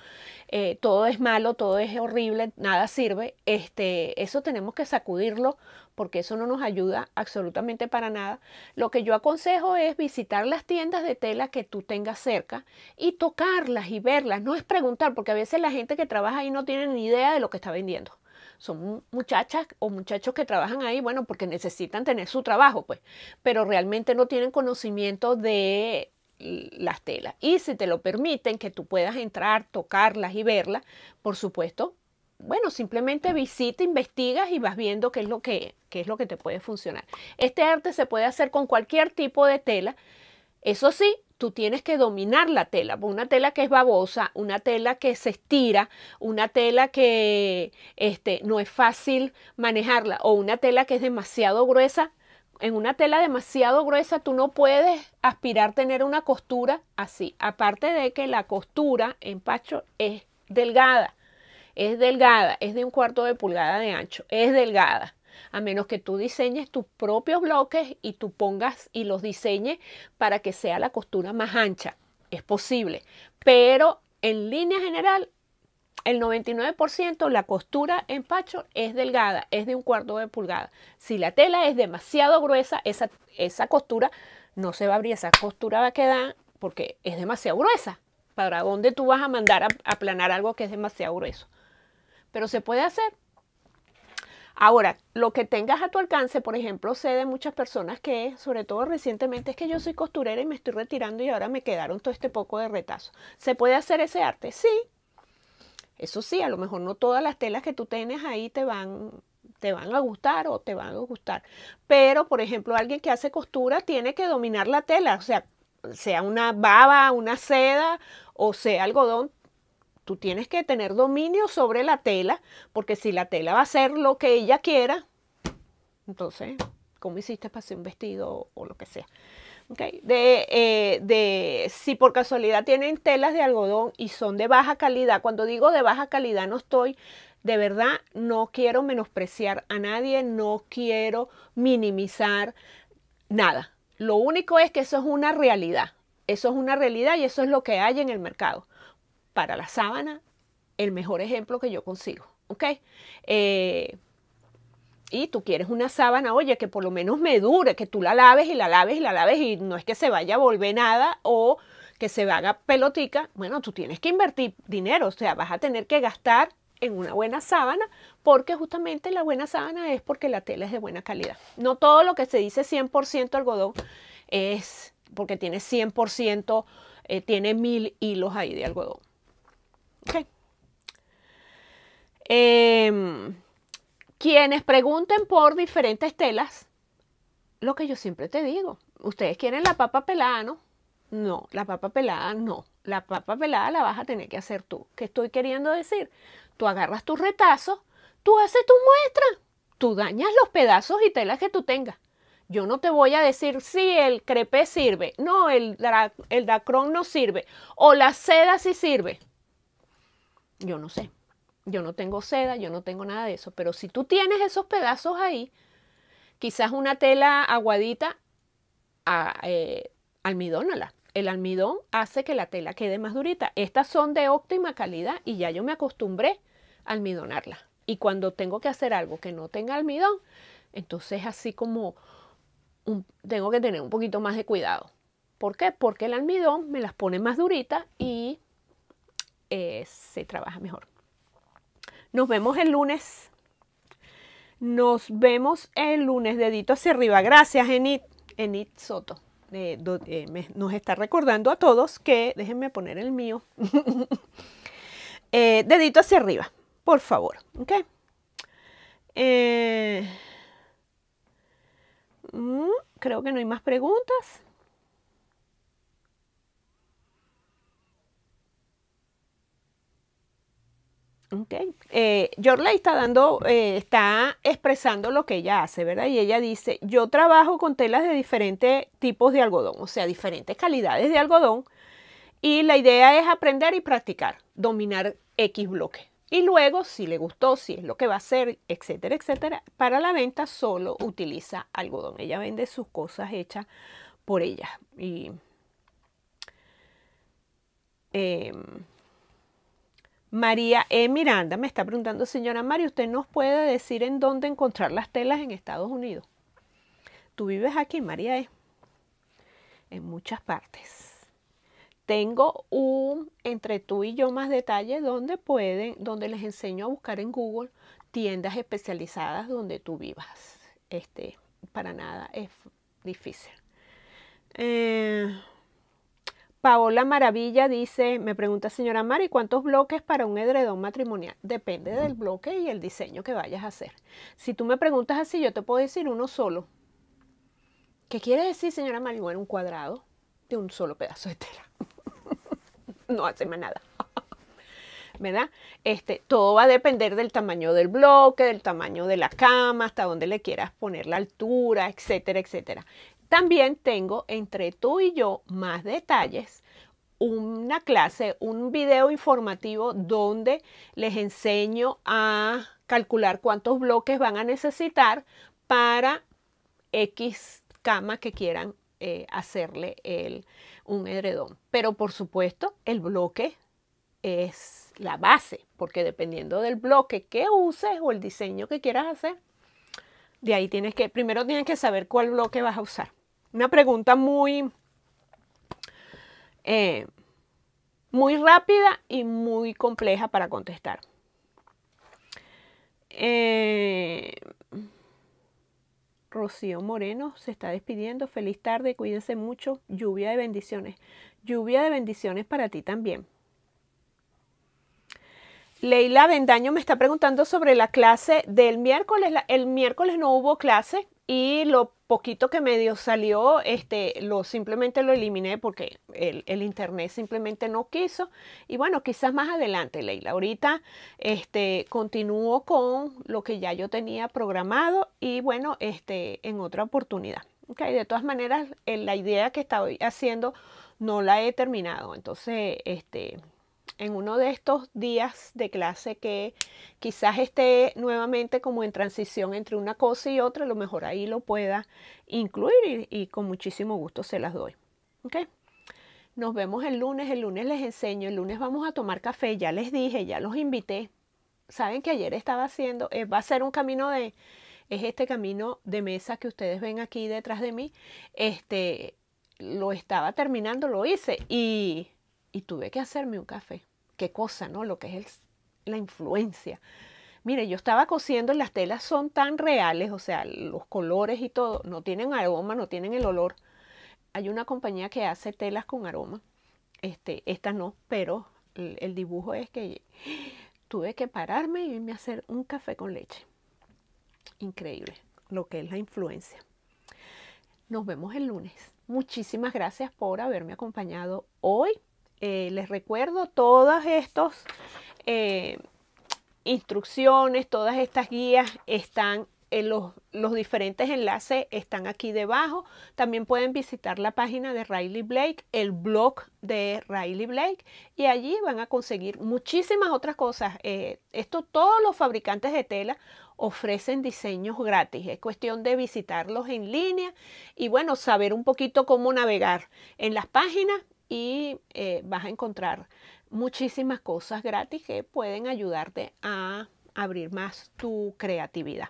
eh, todo es malo, todo es horrible, nada sirve, este, eso tenemos que sacudirlo porque eso no nos ayuda absolutamente para nada. Lo que yo aconsejo es visitar las tiendas de tela que tú tengas cerca y tocarlas y verlas, no es preguntar, porque a veces la gente que trabaja ahí no tiene ni idea de lo que está vendiendo son muchachas o muchachos que trabajan ahí, bueno, porque necesitan tener su trabajo, pues, pero realmente no tienen conocimiento de las telas. Y si te lo permiten, que tú puedas entrar, tocarlas y verlas, por supuesto, bueno, simplemente visita, investigas y vas viendo qué es lo que, qué es lo que te puede funcionar. Este arte se puede hacer con cualquier tipo de tela. Eso sí, tú tienes que dominar la tela, pues, una tela que es babosa, una tela que se estira, una tela que este, no es fácil manejarla o una tela que es demasiado gruesa. En una tela demasiado gruesa tú no puedes aspirar tener una costura así. Aparte de que la costura en pacho es delgada, es delgada, es de un cuarto de pulgada de ancho, es delgada a menos que tú diseñes tus propios bloques y tú pongas y los diseñes para que sea la costura más ancha. Es posible, pero en línea general, el 99% la costura en pacho es delgada, es de un cuarto de pulgada. Si la tela es demasiado gruesa, esa, esa costura no se va a abrir, esa costura va a quedar porque es demasiado gruesa. ¿Para dónde tú vas a mandar a aplanar algo que es demasiado grueso? Pero se puede hacer, Ahora, lo que tengas a tu alcance, por ejemplo, sé de muchas personas que, sobre todo recientemente, es que yo soy costurera y me estoy retirando y ahora me quedaron todo este poco de retazo. ¿Se puede hacer ese arte? Sí. Eso sí, a lo mejor no todas las telas que tú tienes ahí te van, te van a gustar o te van a gustar. Pero, por ejemplo, alguien que hace costura tiene que dominar la tela, o sea, sea una baba, una seda o sea algodón, tú tienes que tener dominio sobre la tela, porque si la tela va a ser lo que ella quiera, entonces, ¿cómo hiciste para hacer un vestido o lo que sea? De, eh, de, si por casualidad tienen telas de algodón y son de baja calidad, cuando digo de baja calidad no estoy, de verdad, no quiero menospreciar a nadie, no quiero minimizar nada. Lo único es que eso es una realidad, eso es una realidad y eso es lo que hay en el mercado para la sábana el mejor ejemplo que yo consigo, ¿ok? Eh, y tú quieres una sábana, oye, que por lo menos me dure, que tú la laves y la laves y la laves y no es que se vaya a volver nada o que se haga pelotica, bueno, tú tienes que invertir dinero, o sea, vas a tener que gastar en una buena sábana, porque justamente la buena sábana es porque la tela es de buena calidad. No todo lo que se dice 100% algodón es porque tiene 100%, eh, tiene mil hilos ahí de algodón. Em, quienes pregunten por diferentes telas, lo que yo siempre te digo, ustedes quieren la papa pelada, ¿no? No, la papa pelada no. La papa pelada la vas a tener que hacer tú. ¿Qué estoy queriendo decir? Tú agarras tus retazos, tú haces tu muestra, tú dañas los pedazos y telas que tú tengas. Yo no te voy a decir si el crepe sirve, no, el, el dacrón no sirve, o la seda sí sirve. Yo no sé. Yo no tengo seda, yo no tengo nada de eso. Pero si tú tienes esos pedazos ahí, quizás una tela aguadita, a, ah, eh, almidónala. El almidón hace que la tela quede más durita. Estas son de óptima calidad y ya yo me acostumbré a almidonarlas. Y cuando tengo que hacer algo que no tenga almidón, entonces así como tengo que tener un poquito más de cuidado. ¿Por qué? Porque el almidón me las pone más duritas y eh, se trabaja mejor. Nos vemos el lunes. Nos vemos el lunes, dedito hacia arriba. Gracias, Enid, Enit Soto. Eh, nos está recordando a todos que, déjenme poner el mío, *laughs* eh, dedito hacia arriba, por favor. Mm, creo que no hay más preguntas. Okay. Eh, está dando, eh, está expresando lo que ella hace, ¿verdad? Y ella dice, yo trabajo con telas de diferentes tipos de algodón, o sea, diferentes calidades de algodón, y la idea es aprender y practicar, dominar X bloque. Y luego, si le gustó, si es lo que va a hacer, etcétera, etcétera, para la venta solo utiliza algodón. Ella vende sus cosas hechas por ella. Y em, María E. Miranda me está preguntando, señora María, ¿usted nos puede decir en dónde encontrar las telas en Estados Unidos? Tú vives aquí, María E. En muchas partes. Tengo un entre tú y yo más detalle donde pueden, donde les enseño a buscar en Google tiendas especializadas donde tú vivas. Este, para nada es difícil. Eh, Paola Maravilla dice, me pregunta señora Mari, ¿cuántos bloques para un edredón matrimonial? Depende del bloque y el diseño que vayas a hacer. Si tú me preguntas así, yo te puedo decir uno solo. ¿Qué quiere decir, señora Mari? Bueno, un cuadrado de un solo pedazo de tela. *laughs* no hace más nada. *laughs* ¿Verdad? Este, todo va a depender del tamaño del bloque, del tamaño de la cama, hasta dónde le quieras poner la altura, etcétera, etcétera. También tengo entre tú y yo más detalles, una clase, un video informativo donde les enseño a calcular cuántos bloques van a necesitar para X cama que quieran eh, hacerle el, un edredón. Pero por supuesto, el bloque es la base, porque dependiendo del bloque que uses o el diseño que quieras hacer, de ahí tienes que, primero tienes que saber cuál bloque vas a usar una pregunta muy, eh, muy rápida y muy compleja para contestar. Eh, Rocío Moreno se está despidiendo. Feliz tarde, cuídense mucho. Lluvia de bendiciones. Lluvia de bendiciones para ti también. Leila Bendaño me está preguntando sobre la clase del miércoles. El miércoles no hubo clase, y lo poquito que medio salió, este, lo simplemente lo eliminé porque el, internet simplemente no quiso. Y bueno, quizás más adelante, Leila. Ahorita este, continúo con lo que ya yo tenía programado y bueno, este, en otra oportunidad. Okay, de todas maneras, eh, la idea que estaba haciendo no la he terminado. Entonces, este, en uno de estos días de clase que quizás esté nuevamente como en transición entre una cosa y otra, lo mejor ahí lo pueda incluir y, con muchísimo gusto se las doy. ¿Okay? Nos vemos el lunes, el lunes les enseño, el lunes vamos a tomar café, ya les dije, ya los invité. Saben que ayer estaba haciendo, eh, va a ser un camino de, es este camino de mesa que ustedes ven aquí detrás de mí, este, lo estaba terminando, lo hice y y tuve que hacerme un café. Qué cosa, ¿no? Lo que es la influencia. Mire, yo estaba cosiendo, las telas son tan reales, o sea, los colores y todo, no tienen aroma, no tienen el olor. Hay una compañía que hace telas con aroma, este, esta no, pero el, el dibujo es que tuve que pararme y irme a hacer un café con leche. Increíble lo que es la influencia. Nos vemos el lunes. Muchísimas gracias por haberme acompañado hoy eh, les recuerdo todas estas eh, instrucciones, todas estas guías están en los, diferentes enlaces están aquí debajo. También pueden visitar la página de Riley Blake, el blog de Riley Blake, y allí van a conseguir muchísimas otras cosas. Eh, esto todos los fabricantes de tela ofrecen diseños gratis. Es cuestión de visitarlos en línea y bueno, saber un poquito cómo navegar en las páginas y eh, vas a encontrar muchísimas cosas gratis que pueden ayudarte a abrir más tu creatividad.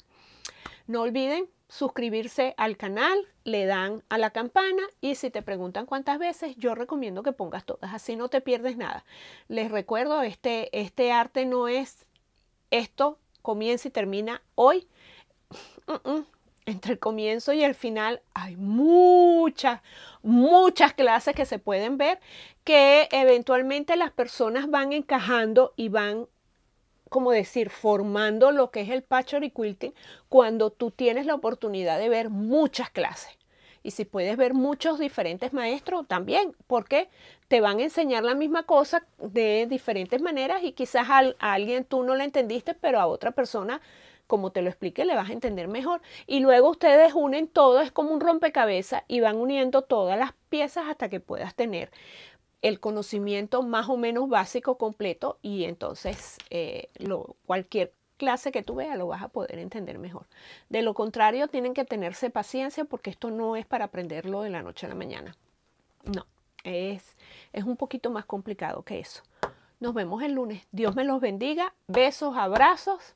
No olviden suscribirse al canal, le dan a la campana y si te preguntan cuántas veces, yo recomiendo que pongas todas, así no te pierdes nada. Les recuerdo, este, este arte no es esto comienza y termina hoy. Mm, mm entre el comienzo y el final hay muchas, muchas clases que se pueden ver que eventualmente las personas van encajando y van como decir, formando lo que es el patchwork quilting cuando tú tienes la oportunidad de ver muchas clases. Y si puedes ver muchos diferentes maestros también, porque te van a enseñar la misma cosa de diferentes maneras y quizás a, alguien tú no la entendiste, pero a otra persona como te lo expliqué, le vas a entender mejor. Y luego ustedes unen todo, es como un rompecabezas y van uniendo todas las piezas hasta que puedas tener el conocimiento más o menos básico completo y entonces eh, lo, cualquier clase que tú veas lo vas a poder entender mejor. De lo contrario, tienen que tenerse paciencia porque esto no es para aprenderlo de la noche a la mañana. No, es, es un poquito más complicado que eso. Nos vemos el lunes. Dios me los bendiga. Besos, abrazos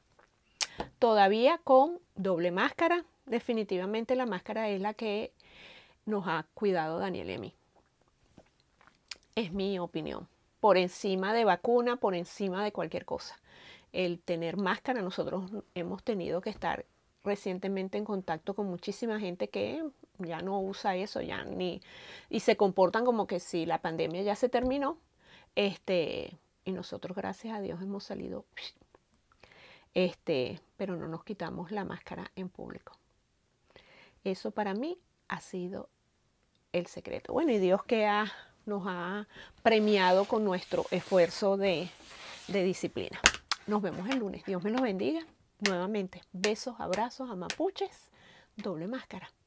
todavía con doble máscara. Definitivamente la máscara es la que nos ha cuidado Daniel y a mí. Es mi opinión. Por encima de vacuna, por encima de cualquier cosa. El tener máscara, nosotros hemos tenido que estar recientemente en contacto con muchísima gente que ya no usa eso, ya ni y se comportan como que si la pandemia ya se terminó, este y nosotros gracias a Dios hemos salido este, pero no nos quitamos la máscara en público. Eso para mí ha sido el secreto. Bueno, y Dios que nos ha premiado con nuestro esfuerzo de, de disciplina. Nos vemos el lunes. Dios me los bendiga. Nuevamente, besos, abrazos a mapuches, doble máscara.